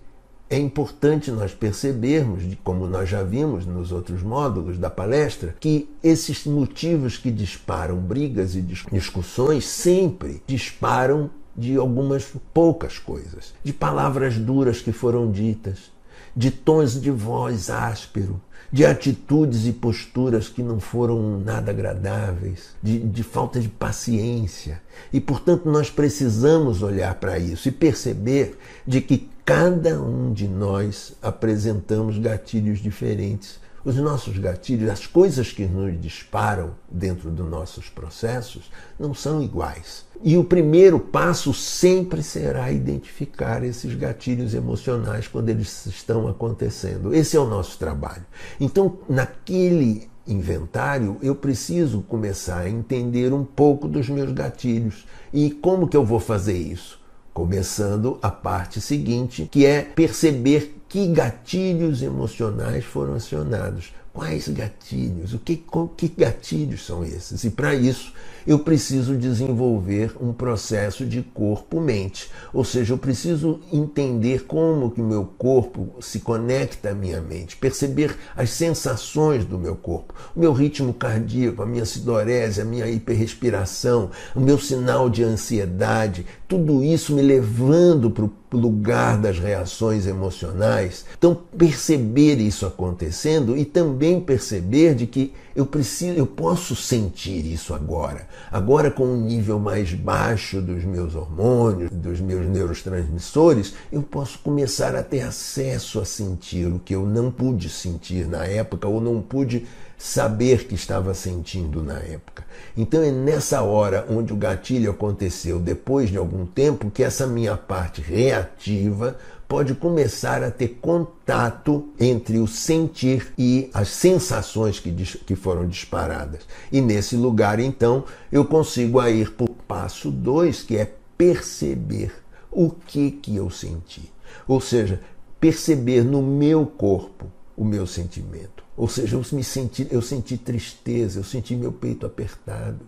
é importante nós percebermos, como nós já vimos nos outros módulos da palestra, que esses motivos que disparam brigas e discussões sempre disparam de algumas poucas coisas, de palavras duras que foram ditas, de tons de voz áspero, de atitudes e posturas que não foram nada agradáveis, de, de falta de paciência. E, portanto, nós precisamos olhar para isso e perceber de que cada um de nós apresentamos gatilhos diferentes os nossos gatilhos, as coisas que nos disparam dentro dos nossos processos, não são iguais. E o primeiro passo sempre será identificar esses gatilhos emocionais quando eles estão acontecendo. Esse é o nosso trabalho. Então, naquele inventário, eu preciso começar a entender um pouco dos meus gatilhos. E como que eu vou fazer isso? Começando a parte seguinte, que é perceber que gatilhos emocionais foram acionados. Quais gatilhos? O que, que gatilhos são esses? E para isso eu preciso desenvolver um processo de corpo-mente, ou seja, eu preciso entender como que meu corpo se conecta à minha mente, perceber as sensações do meu corpo, o meu ritmo cardíaco, a minha sidorese, a minha hiperrespiração, o meu sinal de ansiedade, tudo isso me levando para o lugar das reações emocionais. Então, perceber isso acontecendo e também perceber de que eu preciso, eu posso sentir isso agora. Agora com um nível mais baixo dos meus hormônios, dos meus neurotransmissores, eu posso começar a ter acesso a sentir o que eu não pude sentir na época ou não pude saber que estava sentindo na época. Então é nessa hora onde o gatilho aconteceu depois de algum tempo que essa minha parte reativa pode começar a ter contato entre o sentir e as sensações que, que foram disparadas. E nesse lugar, então, eu consigo a ir para o passo 2, que é perceber o que, que eu senti. Ou seja, perceber no meu corpo o meu sentimento. Ou seja, eu, me senti, eu senti tristeza, eu senti meu peito apertado.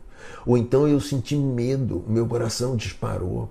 Ou então eu senti medo, meu coração disparou.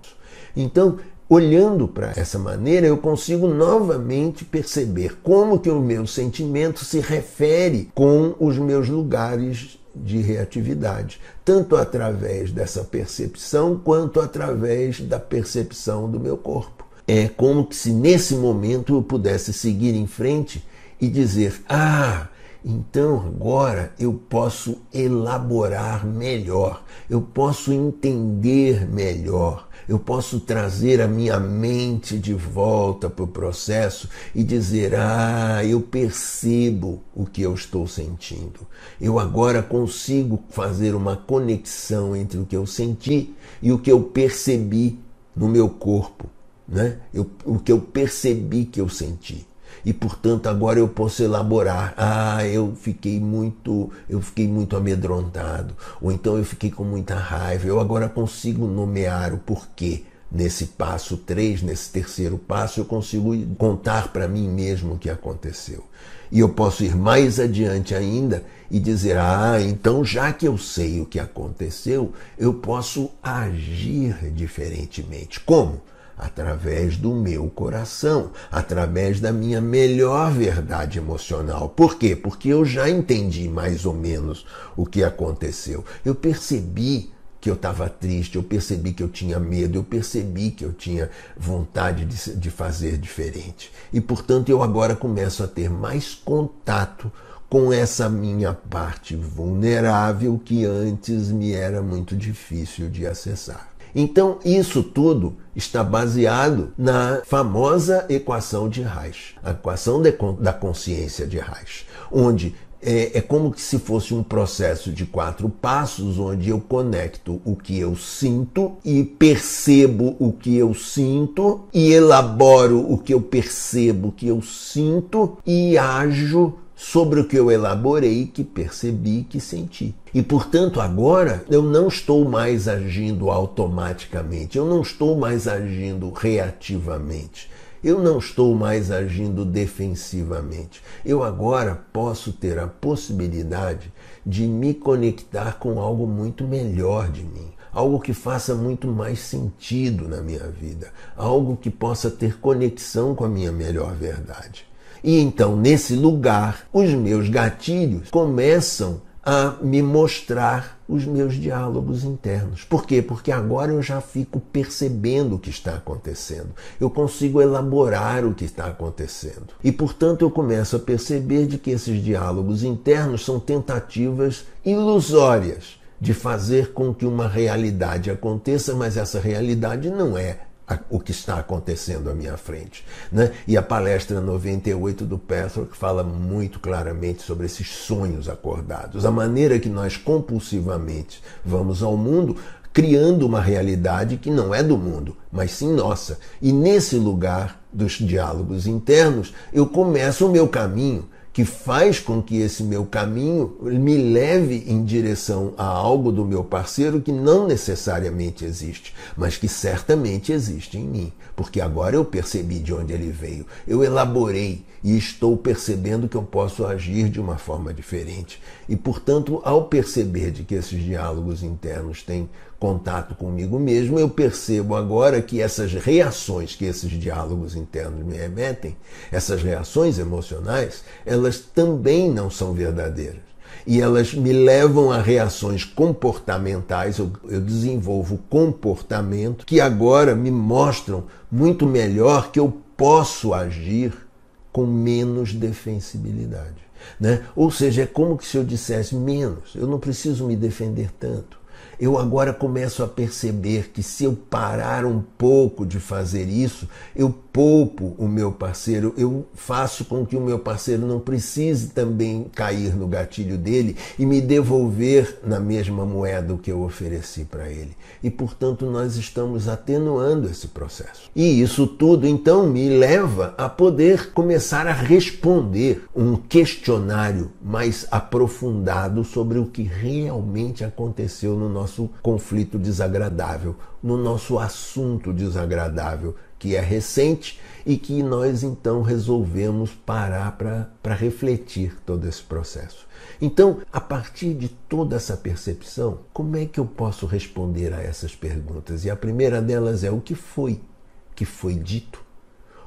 Então, Olhando para essa maneira, eu consigo novamente perceber como que o meu sentimento se refere com os meus lugares de reatividade, tanto através dessa percepção quanto através da percepção do meu corpo. É como se nesse momento eu pudesse seguir em frente e dizer: "Ah, então agora eu posso elaborar melhor, eu posso entender melhor, eu posso trazer a minha mente de volta para o processo e dizer: Ah, eu percebo o que eu estou sentindo. Eu agora consigo fazer uma conexão entre o que eu senti e o que eu percebi no meu corpo, né? Eu, o que eu percebi que eu senti e portanto agora eu posso elaborar. Ah, eu fiquei muito, eu fiquei muito amedrontado, ou então eu fiquei com muita raiva. Eu agora consigo nomear o porquê. Nesse passo 3, nesse terceiro passo, eu consigo contar para mim mesmo o que aconteceu. E eu posso ir mais adiante ainda e dizer: ah, então já que eu sei o que aconteceu, eu posso agir diferentemente. Como? através do meu coração, através da minha melhor verdade emocional. Por quê? Porque eu já entendi mais ou menos o que aconteceu. Eu percebi que eu estava triste, eu percebi que eu tinha medo, eu percebi que eu tinha vontade de, de, fazer diferente. E portanto eu agora começo a ter mais contato com essa minha parte vulnerável que antes me era muito difícil de acessar. Então, isso tudo está baseado na famosa equação de Reich, a equação de, da consciência de Reich, onde é, é, como se fosse um processo de quatro passos, onde eu conecto o que eu sinto e percebo o que eu sinto e elaboro o que eu percebo que eu sinto e ajo sobre o que eu elaborei, que percebi, que senti. E portanto, agora eu não estou mais agindo automaticamente, eu não estou mais agindo reativamente, eu não estou mais agindo defensivamente. Eu agora posso ter a possibilidade de me conectar com algo muito melhor de mim algo que faça muito mais sentido na minha vida, algo que possa ter conexão com a minha melhor verdade. E então, nesse lugar, os meus gatilhos começam a me mostrar os meus diálogos internos. Por quê? Porque agora eu já fico percebendo o que está acontecendo. Eu consigo elaborar o que está acontecendo. E, portanto, eu começo a perceber de que esses diálogos internos são tentativas ilusórias de fazer com que uma realidade aconteça, mas essa realidade não é o que está acontecendo à minha frente. Né? E a palestra 98 do Patrick fala muito claramente sobre esses sonhos acordados, a maneira que nós compulsivamente vamos ao mundo criando uma realidade que não é do mundo, mas sim nossa. E nesse lugar dos diálogos internos, eu começo o meu caminho que faz com que esse meu caminho me leve em direção a algo do meu parceiro que não necessariamente existe, mas que certamente existe em mim, porque agora eu percebi de onde ele veio, eu elaborei e estou percebendo que eu posso agir de uma forma diferente. E, portanto, ao perceber de que esses diálogos internos têm contato comigo mesmo, eu percebo agora que essas reações que esses diálogos internos me remetem, essas reações emocionais, elas também não são verdadeiras. E elas me levam a reações comportamentais, eu, eu desenvolvo comportamento que agora me mostram muito melhor que eu posso agir com menos defensibilidade. Né? Ou seja, é como se eu dissesse menos, eu não preciso me defender tanto eu agora começo a perceber que se eu parar um pouco de fazer isso, eu poupo o meu parceiro, eu faço com que o meu parceiro não precise também cair no gatilho dele e me devolver na mesma moeda o que eu ofereci para ele. E portanto, nós estamos atenuando esse processo. E isso tudo então me leva a poder começar a responder um questionário mais aprofundado sobre o que realmente aconteceu no nosso nosso conflito desagradável, no nosso assunto desagradável, que é recente e que nós então resolvemos parar para refletir todo esse processo. Então, a partir de toda essa percepção, como é que eu posso responder a essas perguntas? E a primeira delas é: o que foi que foi dito?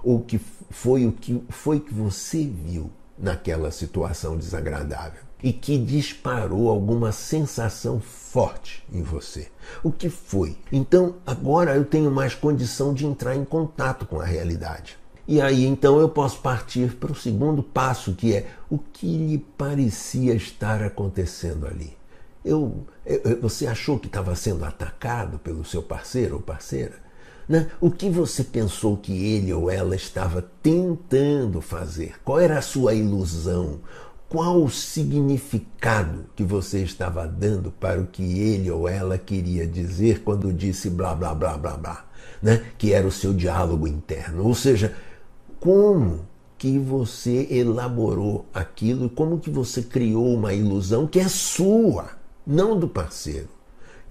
Ou que foi o que foi que você viu naquela situação desagradável? e que disparou alguma sensação forte em você. O que foi? Então agora eu tenho mais condição de entrar em contato com a realidade. E aí então eu posso partir para o segundo passo, que é o que lhe parecia estar acontecendo ali. Eu, eu você achou que estava sendo atacado pelo seu parceiro ou parceira? Né? O que você pensou que ele ou ela estava tentando fazer? Qual era a sua ilusão? qual o significado que você estava dando para o que ele ou ela queria dizer quando disse blá blá blá blá blá, né? que era o seu diálogo interno. Ou seja, como que você elaborou aquilo, como que você criou uma ilusão que é sua, não do parceiro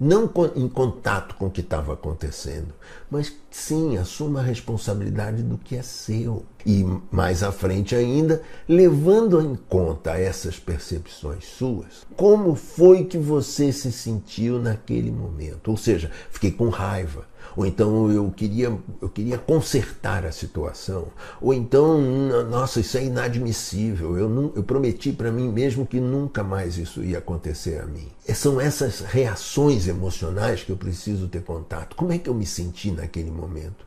não em contato com o que estava acontecendo, mas sim assuma a responsabilidade do que é seu. E mais à frente ainda, levando em conta essas percepções suas, como foi que você se sentiu naquele momento? Ou seja, fiquei com raiva ou então eu queria, eu queria consertar a situação, ou então, nossa, isso é inadmissível, eu, não, eu prometi para mim mesmo que nunca mais isso ia acontecer a mim. É, são essas reações emocionais que eu preciso ter contato. Como é que eu me senti naquele momento?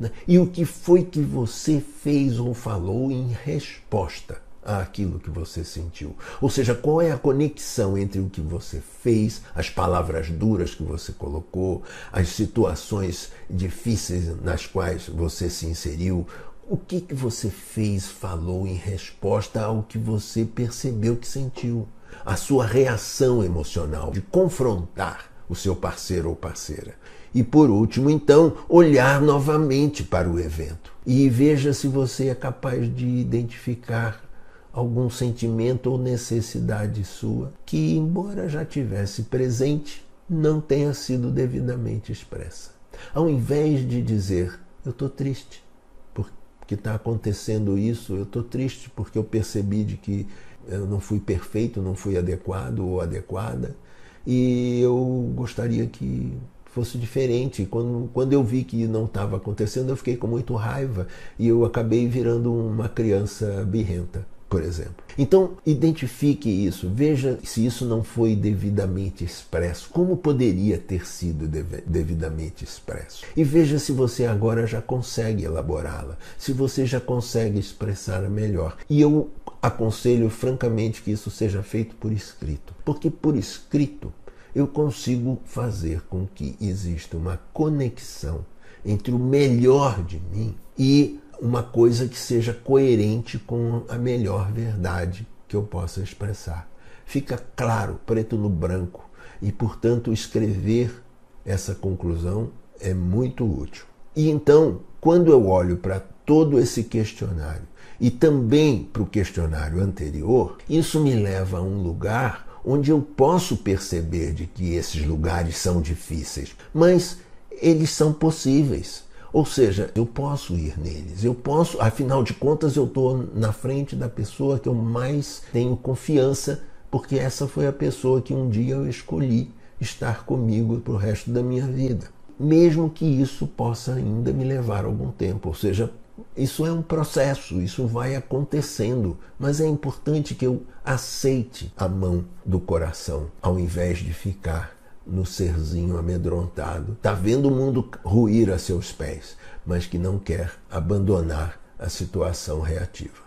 Né? E o que foi que você fez ou falou em resposta aquilo que você sentiu. Ou seja, qual é a conexão entre o que você fez, as palavras duras que você colocou, as situações difíceis nas quais você se inseriu, o que, que você fez, falou em resposta ao que você percebeu que sentiu, a sua reação emocional de confrontar o seu parceiro ou parceira. E por último, então, olhar novamente para o evento e veja se você é capaz de identificar algum sentimento ou necessidade sua que, embora já tivesse presente, não tenha sido devidamente expressa. Ao invés de dizer, eu estou triste porque está acontecendo isso, eu estou triste porque eu percebi de que eu não fui perfeito, não fui adequado ou adequada, e eu gostaria que fosse diferente. Quando, quando eu vi que não estava acontecendo, eu fiquei com muito raiva e eu acabei virando uma criança birrenta por exemplo. Então, identifique isso, veja se isso não foi devidamente expresso, como poderia ter sido devidamente expresso. E veja se você agora já consegue elaborá-la, se você já consegue expressar melhor. E eu aconselho francamente que isso seja feito por escrito, porque por escrito eu consigo fazer com que exista uma conexão entre o melhor de mim e uma coisa que seja coerente com a melhor verdade que eu possa expressar. Fica claro, preto no branco, e portanto escrever essa conclusão é muito útil. E então, quando eu olho para todo esse questionário e também para o questionário anterior, isso me leva a um lugar onde eu posso perceber de que esses lugares são difíceis, mas eles são possíveis. Ou seja, eu posso ir neles, eu posso, afinal de contas, eu estou na frente da pessoa que eu mais tenho confiança, porque essa foi a pessoa que um dia eu escolhi estar comigo para o resto da minha vida. Mesmo que isso possa ainda me levar algum tempo, ou seja, isso é um processo, isso vai acontecendo, mas é importante que eu aceite a mão do coração, ao invés de ficar no serzinho amedrontado, está vendo o mundo ruir a seus pés, mas que não quer abandonar a situação reativa.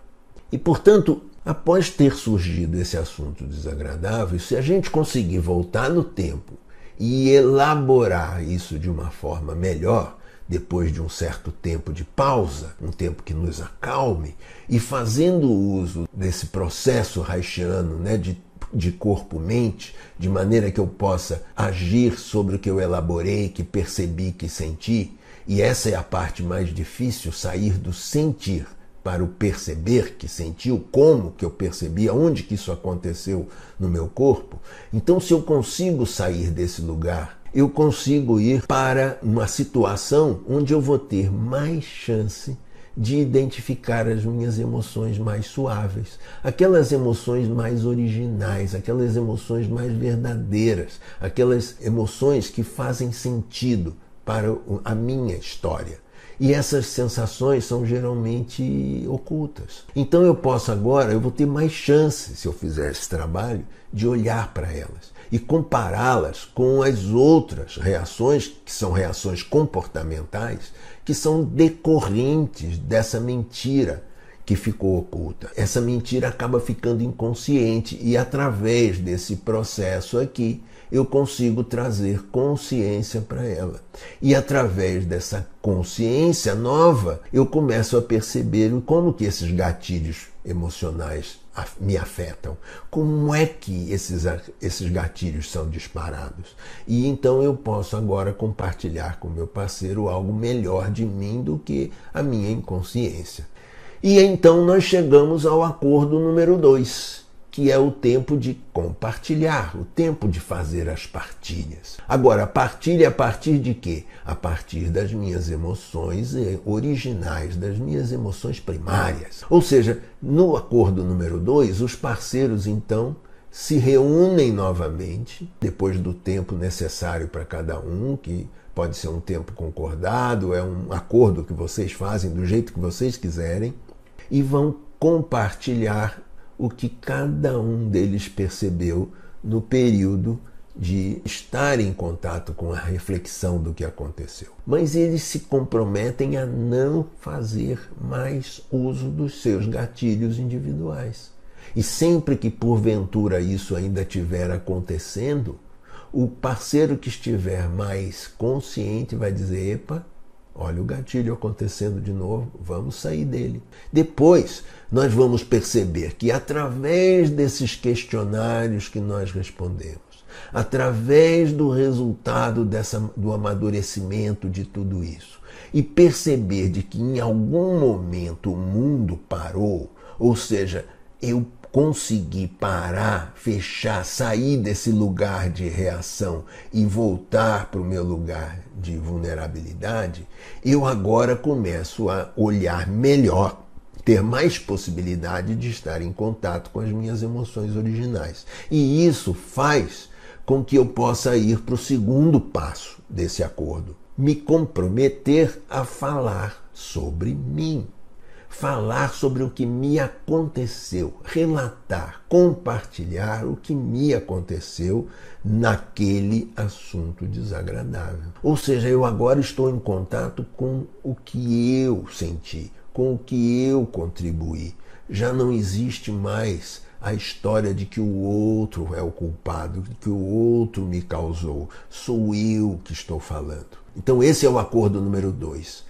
E, portanto, após ter surgido esse assunto desagradável, se a gente conseguir voltar no tempo e elaborar isso de uma forma melhor, depois de um certo tempo de pausa, um tempo que nos acalme, e fazendo uso desse processo haitiano né, de de corpo-mente, de maneira que eu possa agir sobre o que eu elaborei, que percebi, que senti. E essa é a parte mais difícil, sair do sentir para o perceber que sentiu, como que eu percebi, aonde que isso aconteceu no meu corpo. Então, se eu consigo sair desse lugar, eu consigo ir para uma situação onde eu vou ter mais chance de identificar as minhas emoções mais suaves, aquelas emoções mais originais, aquelas emoções mais verdadeiras, aquelas emoções que fazem sentido para a minha história. E essas sensações são geralmente ocultas. Então eu posso agora, eu vou ter mais chance, se eu fizer esse trabalho, de olhar para elas e compará-las com as outras reações, que são reações comportamentais, que são decorrentes dessa mentira que ficou oculta. Essa mentira acaba ficando inconsciente e através desse processo aqui eu consigo trazer consciência para ela. E através dessa consciência nova, eu começo a perceber como que esses gatilhos emocionais me afetam, como é que esses, esses gatilhos são disparados. E então eu posso agora compartilhar com meu parceiro algo melhor de mim do que a minha inconsciência. E então nós chegamos ao acordo número 2, que é o tempo de compartilhar, o tempo de fazer as partilhas. Agora, partilha a partir de quê? A partir das minhas emoções eh, originais, das minhas emoções primárias. Ou seja, no acordo número 2, os parceiros então se reúnem novamente, depois do tempo necessário para cada um, que pode ser um tempo concordado, é um acordo que vocês fazem do jeito que vocês quiserem, e vão compartilhar o que cada um deles percebeu no período de estar em contato com a reflexão do que aconteceu. Mas eles se comprometem a não fazer mais uso dos seus gatilhos individuais. E sempre que porventura isso ainda estiver acontecendo, o parceiro que estiver mais consciente vai dizer: epa, olha o gatilho acontecendo de novo, vamos sair dele. Depois, nós vamos perceber que através desses questionários que nós respondemos, através do resultado dessa, do amadurecimento de tudo isso, e perceber de que em algum momento o mundo parou, ou seja, eu consegui parar, fechar, sair desse lugar de reação e voltar para o meu lugar de vulnerabilidade, eu agora começo a olhar melhor ter mais possibilidade de estar em contato com as minhas emoções originais. E isso faz com que eu possa ir para o segundo passo desse acordo: me comprometer a falar sobre mim. Falar sobre o que me aconteceu, relatar, compartilhar o que me aconteceu naquele assunto desagradável. Ou seja, eu agora estou em contato com o que eu senti, com o que eu contribuí. Já não existe mais a história de que o outro é o culpado, que o outro me causou. Sou eu que estou falando. Então, esse é o acordo número dois.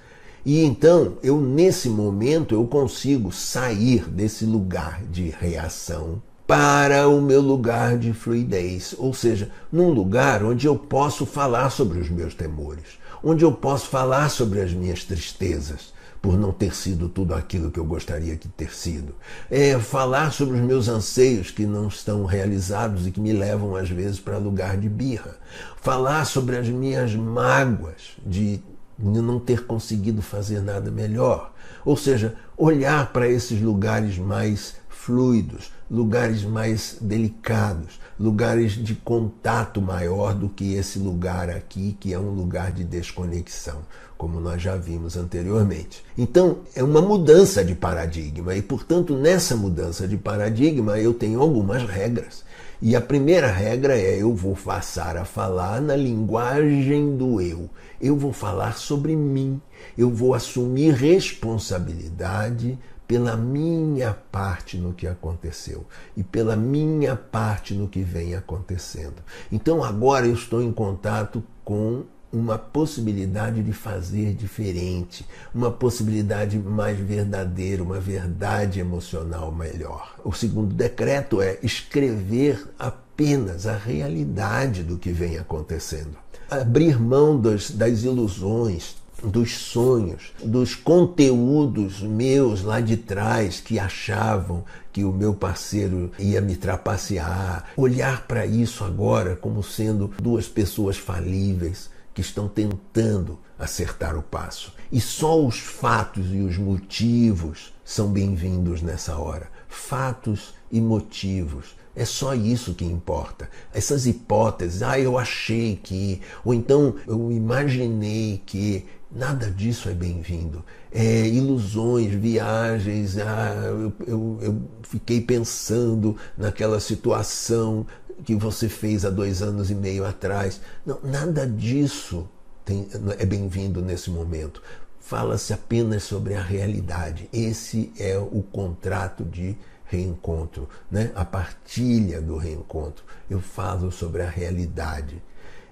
E então, eu nesse momento eu consigo sair desse lugar de reação para o meu lugar de fluidez, ou seja, num lugar onde eu posso falar sobre os meus temores, onde eu posso falar sobre as minhas tristezas, por não ter sido tudo aquilo que eu gostaria de ter sido. É falar sobre os meus anseios que não estão realizados e que me levam às vezes para lugar de birra. Falar sobre as minhas mágoas de não ter conseguido fazer nada melhor. Ou seja, olhar para esses lugares mais fluidos, lugares mais delicados, lugares de contato maior do que esse lugar aqui, que é um lugar de desconexão como nós já vimos anteriormente. Então, é uma mudança de paradigma e, portanto, nessa mudança de paradigma eu tenho algumas regras. E a primeira regra é eu vou passar a falar na linguagem do eu. Eu vou falar sobre mim. Eu vou assumir responsabilidade pela minha parte no que aconteceu e pela minha parte no que vem acontecendo. Então agora eu estou em contato com uma possibilidade de fazer diferente, uma possibilidade mais verdadeira, uma verdade emocional melhor. O segundo decreto é escrever apenas a realidade do que vem acontecendo, abrir mão das, das ilusões, dos sonhos, dos conteúdos meus lá de trás que achavam que o meu parceiro ia me trapacear, olhar para isso agora como sendo duas pessoas falíveis, que estão tentando acertar o passo. E só os fatos e os motivos são bem-vindos nessa hora. Fatos e motivos. É só isso que importa. Essas hipóteses, ah, eu achei que, ou então eu imaginei que, nada disso é bem-vindo. É, ilusões, viagens, ah, eu, eu, eu fiquei pensando naquela situação, que você fez há dois anos e meio atrás. Não, nada disso tem, é bem-vindo nesse momento. Fala-se apenas sobre a realidade. Esse é o contrato de reencontro, né? a partilha do reencontro. Eu falo sobre a realidade.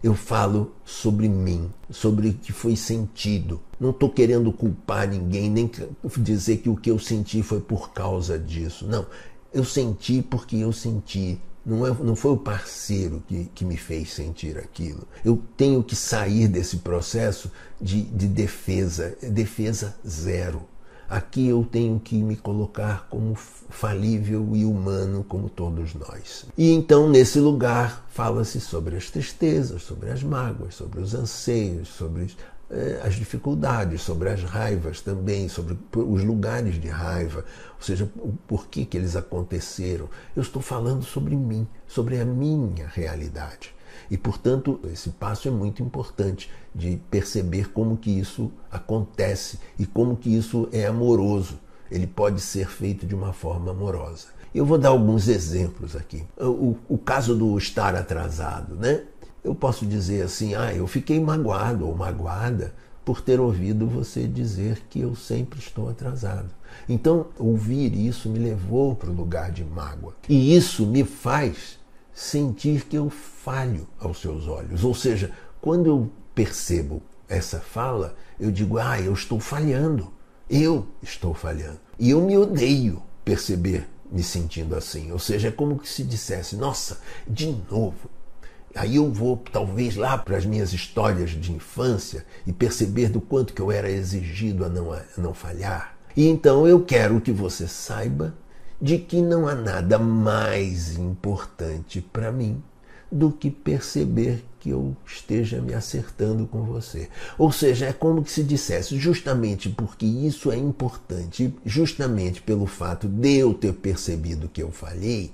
Eu falo sobre mim, sobre o que foi sentido. Não estou querendo culpar ninguém, nem dizer que o que eu senti foi por causa disso. Não. Eu senti porque eu senti. Não, é, não foi o parceiro que, que me fez sentir aquilo. Eu tenho que sair desse processo de, de defesa, defesa zero. Aqui eu tenho que me colocar como falível e humano, como todos nós. E então, nesse lugar, fala-se sobre as tristezas, sobre as mágoas, sobre os anseios, sobre eh, as dificuldades, sobre as raivas também, sobre os lugares de raiva, ou seja, o porquê que eles aconteceram. Eu estou falando sobre mim, sobre a minha realidade. E, portanto, esse passo é muito importante de perceber como que isso acontece e como que isso é amoroso. Ele pode ser feito de uma forma amorosa. Eu vou dar alguns exemplos aqui. O, o caso do estar atrasado, né? eu posso dizer assim, ah, eu fiquei magoado ou magoada por ter ouvido você dizer que eu sempre estou atrasado. Então, ouvir isso me levou para o lugar de mágoa. E isso me faz sentir que eu falho aos seus olhos. Ou seja, quando eu percebo essa fala, eu digo, ah, eu estou falhando. Eu estou falhando. E eu me odeio perceber me sentindo assim. Ou seja, é como que se dissesse, nossa, de novo Aí eu vou talvez lá para as minhas histórias de infância e perceber do quanto que eu era exigido a não, a não falhar. E então eu quero que você saiba de que não há nada mais importante para mim do que perceber que eu esteja me acertando com você. Ou seja, é como se dissesse, justamente porque isso é importante, justamente pelo fato de eu ter percebido que eu falhei,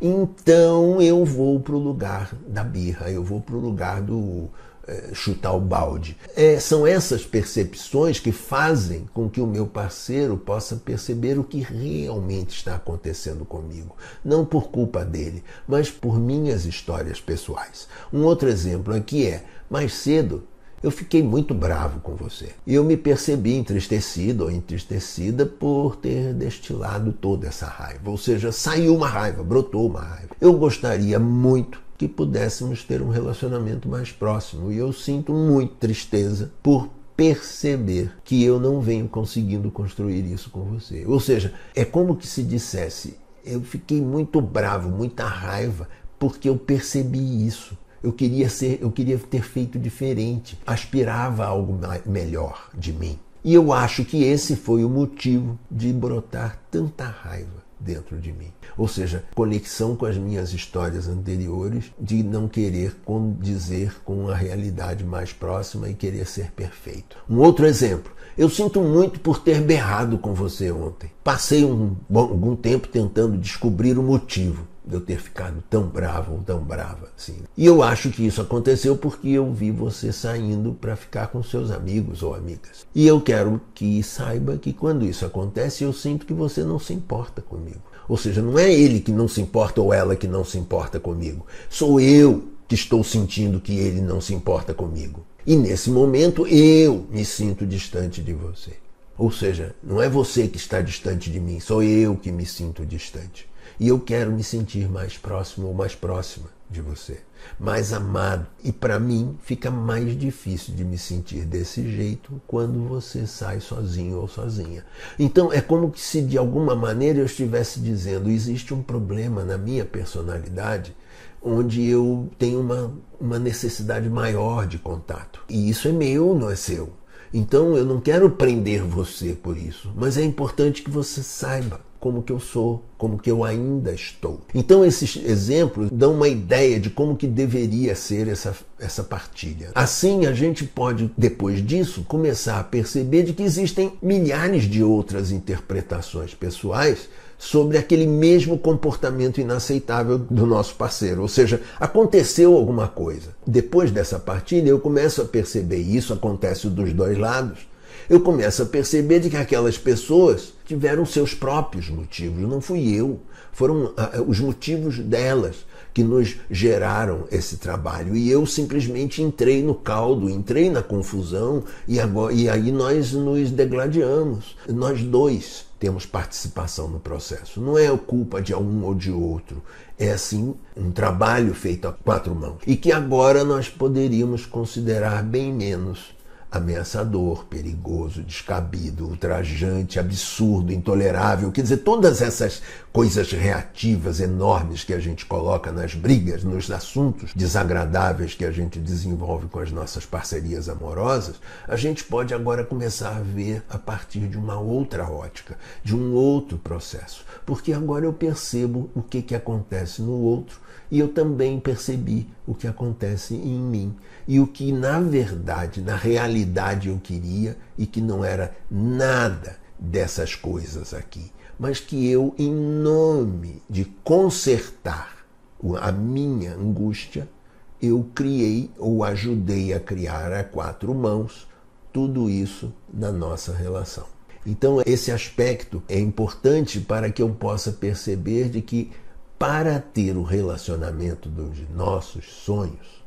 então eu vou para o lugar da birra, eu vou para o lugar do é, chutar o balde. É, são essas percepções que fazem com que o meu parceiro possa perceber o que realmente está acontecendo comigo, não por culpa dele, mas por minhas histórias pessoais. Um outro exemplo aqui é: mais cedo eu fiquei muito bravo com você. E eu me percebi entristecido ou entristecida por ter destilado toda essa raiva. Ou seja, saiu uma raiva, brotou uma raiva. Eu gostaria muito que pudéssemos ter um relacionamento mais próximo. E eu sinto muito tristeza por perceber que eu não venho conseguindo construir isso com você. Ou seja, é como que se dissesse: eu fiquei muito bravo, muita raiva, porque eu percebi isso. Eu queria ser, eu queria ter feito diferente, aspirava a algo melhor de mim. E eu acho que esse foi o motivo de brotar tanta raiva dentro de mim. Ou seja, conexão com as minhas histórias anteriores de não querer dizer com a realidade mais próxima e querer ser perfeito. Um outro exemplo. Eu sinto muito por ter berrado com você ontem. Passei um bom, algum tempo tentando descobrir o motivo de eu ter ficado tão bravo ou tão brava assim. E eu acho que isso aconteceu porque eu vi você saindo para ficar com seus amigos ou amigas. E eu quero que saiba que quando isso acontece, eu sinto que você não se importa comigo. Ou seja, não é ele que não se importa ou ela que não se importa comigo. Sou eu que estou sentindo que ele não se importa comigo. E nesse momento eu me sinto distante de você. Ou seja, não é você que está distante de mim, sou eu que me sinto distante. E eu quero me sentir mais próximo ou mais próxima de você, mais amado. E para mim fica mais difícil de me sentir desse jeito quando você sai sozinho ou sozinha. Então é como se de alguma maneira eu estivesse dizendo: existe um problema na minha personalidade onde eu tenho uma, uma necessidade maior de contato. E isso é meu, não é seu. Então eu não quero prender você por isso, mas é importante que você saiba como que eu sou, como que eu ainda estou. Então esses exemplos dão uma ideia de como que deveria ser essa, essa partilha. Assim a gente pode, depois disso, começar a perceber de que existem milhares de outras interpretações pessoais sobre aquele mesmo comportamento inaceitável do nosso parceiro, ou seja, aconteceu alguma coisa. Depois dessa partilha eu começo a perceber isso acontece dos dois lados eu começo a perceber de que aquelas pessoas tiveram seus próprios motivos, não fui eu, foram ah, ah, os motivos delas que nos geraram esse trabalho. E eu simplesmente entrei no caldo, entrei na confusão e, agora, e aí nós nos degladiamos. Nós dois temos participação no processo. Não é a culpa de um ou de outro. É assim um trabalho feito a quatro mãos e que agora nós poderíamos considerar bem menos ameaçador, perigoso, descabido, ultrajante, absurdo, intolerável. Quer dizer, todas essas coisas reativas enormes que a gente coloca nas brigas, nos assuntos desagradáveis que a gente desenvolve com as nossas parcerias amorosas, a gente pode agora começar a ver a partir de uma outra ótica, de um outro processo. Porque agora eu percebo o que, que acontece no outro e eu também percebi o que acontece em mim e o que na verdade, na realidade eu queria e que não era nada dessas coisas aqui, mas que eu, em nome de consertar a minha angústia, eu criei ou ajudei a criar a quatro mãos tudo isso na nossa relação. Então, esse aspecto é importante para que eu possa perceber de que para ter o relacionamento dos nossos sonhos,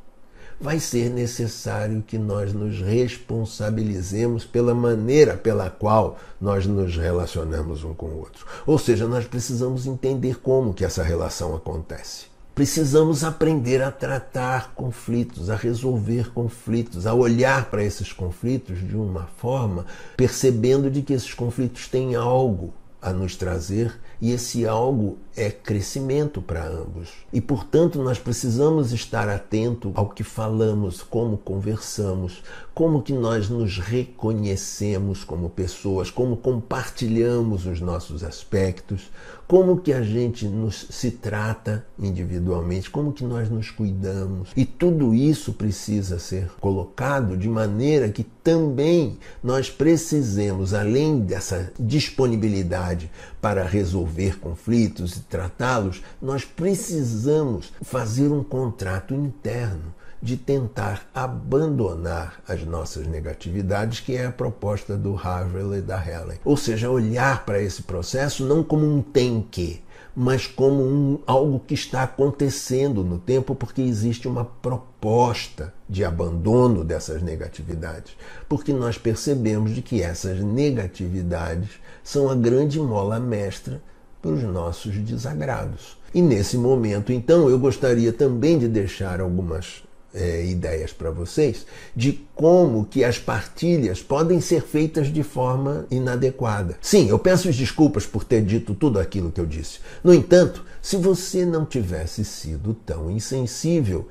vai ser necessário que nós nos responsabilizemos pela maneira pela qual nós nos relacionamos um com o outro. Ou seja, nós precisamos entender como que essa relação acontece. Precisamos aprender a tratar conflitos, a resolver conflitos, a olhar para esses conflitos de uma forma percebendo de que esses conflitos têm algo a nos trazer e esse algo é crescimento para ambos. E portanto, nós precisamos estar atento ao que falamos, como conversamos, como que nós nos reconhecemos como pessoas, como compartilhamos os nossos aspectos, como que a gente nos, se trata individualmente, como que nós nos cuidamos. E tudo isso precisa ser colocado de maneira que também nós precisemos, além dessa disponibilidade para resolver conflitos e tratá-los, nós precisamos fazer um contrato interno de tentar abandonar as nossas negatividades, que é a proposta do Harvey e da Helen. Ou seja, olhar para esse processo não como um tem que, mas como um, algo que está acontecendo no tempo, porque existe uma proposta de abandono dessas negatividades, porque nós percebemos de que essas negatividades são a grande mola mestra para os nossos desagrados. E nesse momento, então, eu gostaria também de deixar algumas é, ideias para vocês de como que as partilhas podem ser feitas de forma inadequada. Sim, eu peço desculpas por ter dito tudo aquilo que eu disse. No entanto, se você não tivesse sido tão insensível,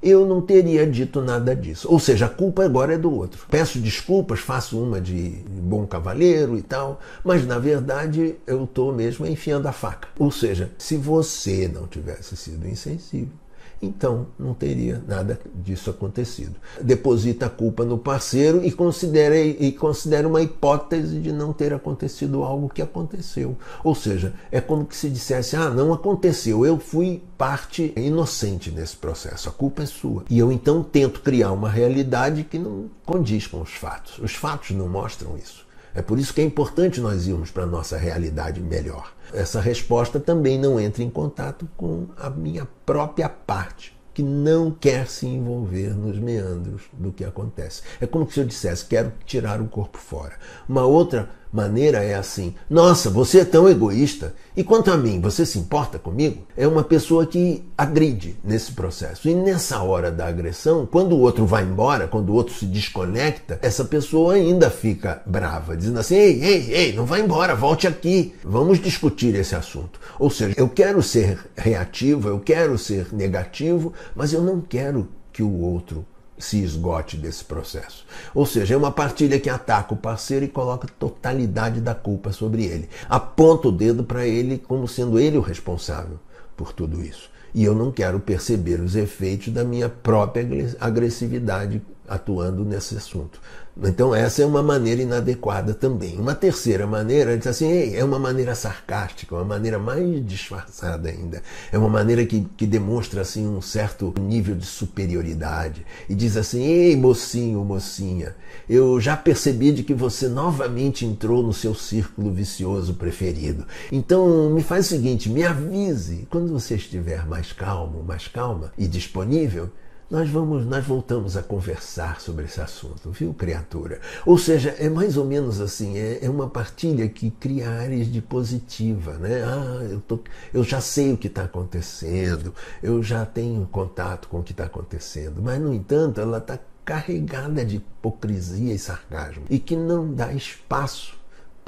eu não teria dito nada disso. Ou seja, a culpa agora é do outro. Peço desculpas, faço uma de bom cavalheiro e tal, mas na verdade eu estou mesmo enfiando a faca. Ou seja, se você não tivesse sido insensível, então não teria nada disso acontecido. Deposita a culpa no parceiro e considera, e considera uma hipótese de não ter acontecido algo que aconteceu. Ou seja, é como que se dissesse: ah, não aconteceu, eu fui parte inocente nesse processo, a culpa é sua. E eu então tento criar uma realidade que não condiz com os fatos. Os fatos não mostram isso. É por isso que é importante nós irmos para a nossa realidade melhor. Essa resposta também não entra em contato com a minha própria parte, que não quer se envolver nos meandros do que acontece. É como se eu dissesse: quero tirar o corpo fora. Uma outra maneira é assim: Nossa, você é tão egoísta. E quanto a mim, você se importa comigo? É uma pessoa que agride nesse processo. E nessa hora da agressão, quando o outro vai embora, quando o outro se desconecta, essa pessoa ainda fica brava, dizendo assim: Ei, ei, ei, não vai embora, volte aqui. Vamos discutir esse assunto. Ou seja, eu quero ser reativo, eu quero ser negativo, mas eu não quero que o outro se esgote desse processo. Ou seja, é uma partilha que ataca o parceiro e coloca a totalidade da culpa sobre ele. Aponta o dedo para ele como sendo ele o responsável por tudo isso. E eu não quero perceber os efeitos da minha própria agressividade atuando nesse assunto. Então essa é uma maneira inadequada também. Uma terceira maneira, diz assim, é uma maneira sarcástica, uma maneira mais disfarçada ainda. É uma maneira que, que demonstra assim um certo nível de superioridade e diz assim: "Ei, mocinho, mocinha, eu já percebi de que você novamente entrou no seu círculo vicioso preferido. Então me faz o seguinte, me avise quando você estiver mais calmo, mais calma e disponível." Nós vamos, nós voltamos a conversar sobre esse assunto, viu, criatura? Ou seja, é mais ou menos assim, é, é uma partilha que cria áreas de positiva, né? Ah, eu, tô, eu já sei o que está acontecendo, eu já tenho contato com o que está acontecendo, mas no entanto ela está carregada de hipocrisia e sarcasmo e que não dá espaço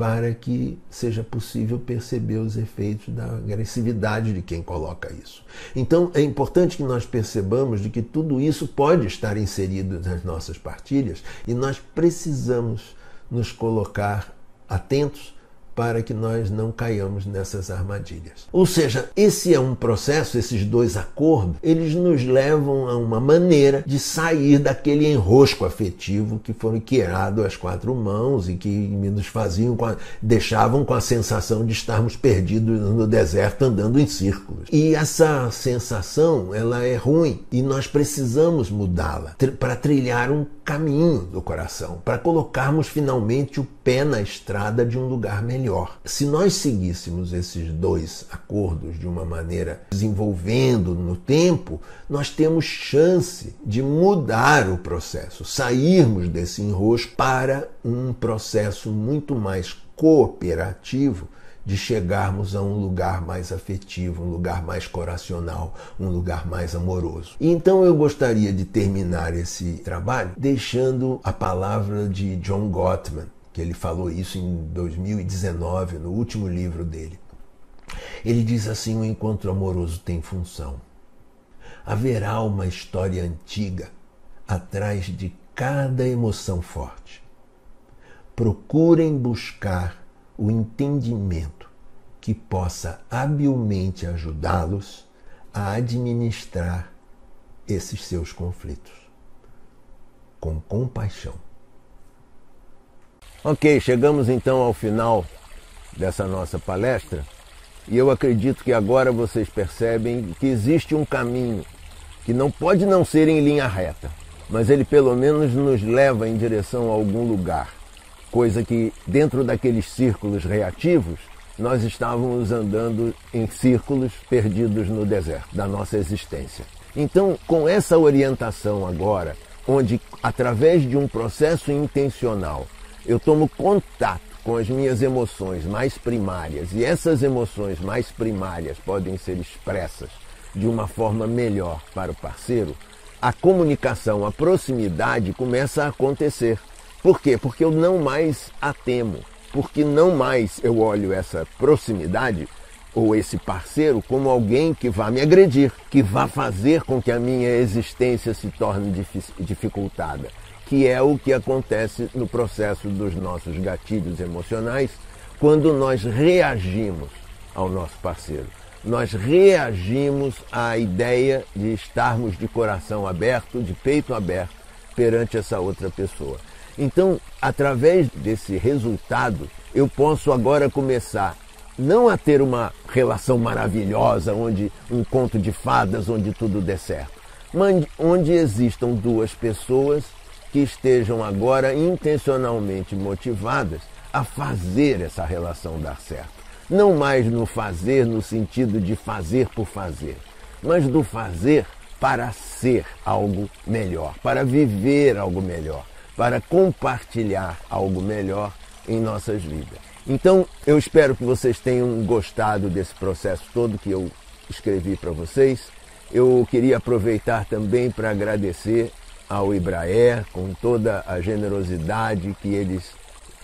para que seja possível perceber os efeitos da agressividade de quem coloca isso. Então é importante que nós percebamos de que tudo isso pode estar inserido nas nossas partilhas e nós precisamos nos colocar atentos para que nós não caiamos nessas armadilhas. Ou seja, esse é um processo, esses dois acordos, eles nos levam a uma maneira de sair daquele enrosco afetivo que foram criado às quatro mãos e que nos faziam, com a, deixavam com a sensação de estarmos perdidos no deserto andando em círculos. E essa sensação, ela é ruim e nós precisamos mudá-la para trilhar um caminho do coração, para colocarmos finalmente o pé na estrada de um lugar melhor. Se nós seguíssemos esses dois acordos de uma maneira desenvolvendo no tempo, nós temos chance de mudar o processo, sairmos desse enrosco para um processo muito mais cooperativo de chegarmos a um lugar mais afetivo, um lugar mais coracional, um lugar mais amoroso. Então eu gostaria de terminar esse trabalho deixando a palavra de John Gottman, que ele falou isso em 2019, no último livro dele. Ele diz assim: o encontro amoroso tem função. Haverá uma história antiga atrás de cada emoção forte. Procurem buscar o entendimento que possa habilmente ajudá-los a administrar esses seus conflitos com compaixão. Ok, chegamos então ao final dessa nossa palestra e eu acredito que agora vocês percebem que existe um caminho que não pode não ser em linha reta, mas ele pelo menos nos leva em direção a algum lugar, coisa que dentro daqueles círculos reativos nós estávamos andando em círculos perdidos no deserto da nossa existência. Então, com essa orientação agora, onde através de um processo intencional eu tomo contato com as minhas emoções mais primárias e essas emoções mais primárias podem ser expressas de uma forma melhor para o parceiro, a comunicação, a proximidade começa a acontecer. Por quê? Porque eu não mais a temo, porque não mais eu olho essa proximidade ou esse parceiro como alguém que vá me agredir, que vá fazer com que a minha existência se torne dificultada que é o que acontece no processo dos nossos gatilhos emocionais quando nós reagimos ao nosso parceiro. Nós reagimos à ideia de estarmos de coração aberto, de peito aberto perante essa outra pessoa. Então, através desse resultado, eu posso agora começar não a ter uma relação maravilhosa, onde um conto de fadas, onde tudo dê certo, mas onde existam duas pessoas que estejam agora intencionalmente motivadas a fazer essa relação dar certo. Não mais no fazer no sentido de fazer por fazer, mas do fazer para ser algo melhor, para viver algo melhor, para compartilhar algo melhor em nossas vidas. Então, eu espero que vocês tenham gostado desse processo todo que eu escrevi para vocês. Eu queria aproveitar também para agradecer ao Ibraer com toda a generosidade que eles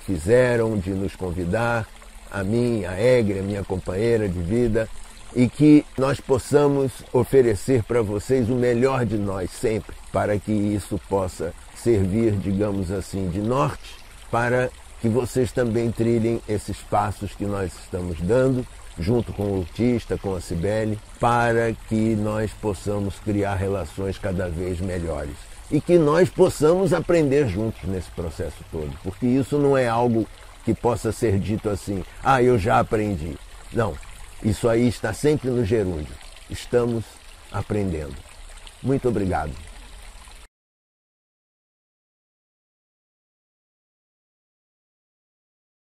fizeram de nos convidar, a mim, a Egre, a minha companheira de vida, e que nós possamos oferecer para vocês o melhor de nós sempre, para que isso possa servir, digamos assim, de norte, para que vocês também trilhem esses passos que nós estamos dando, junto com o Lutista, com a Cibele, para que nós possamos criar relações cada vez melhores e que nós possamos aprender juntos nesse processo todo, porque isso não é algo que possa ser dito assim, ah, eu já aprendi. Não, isso aí está sempre no gerúndio. Estamos aprendendo. Muito obrigado.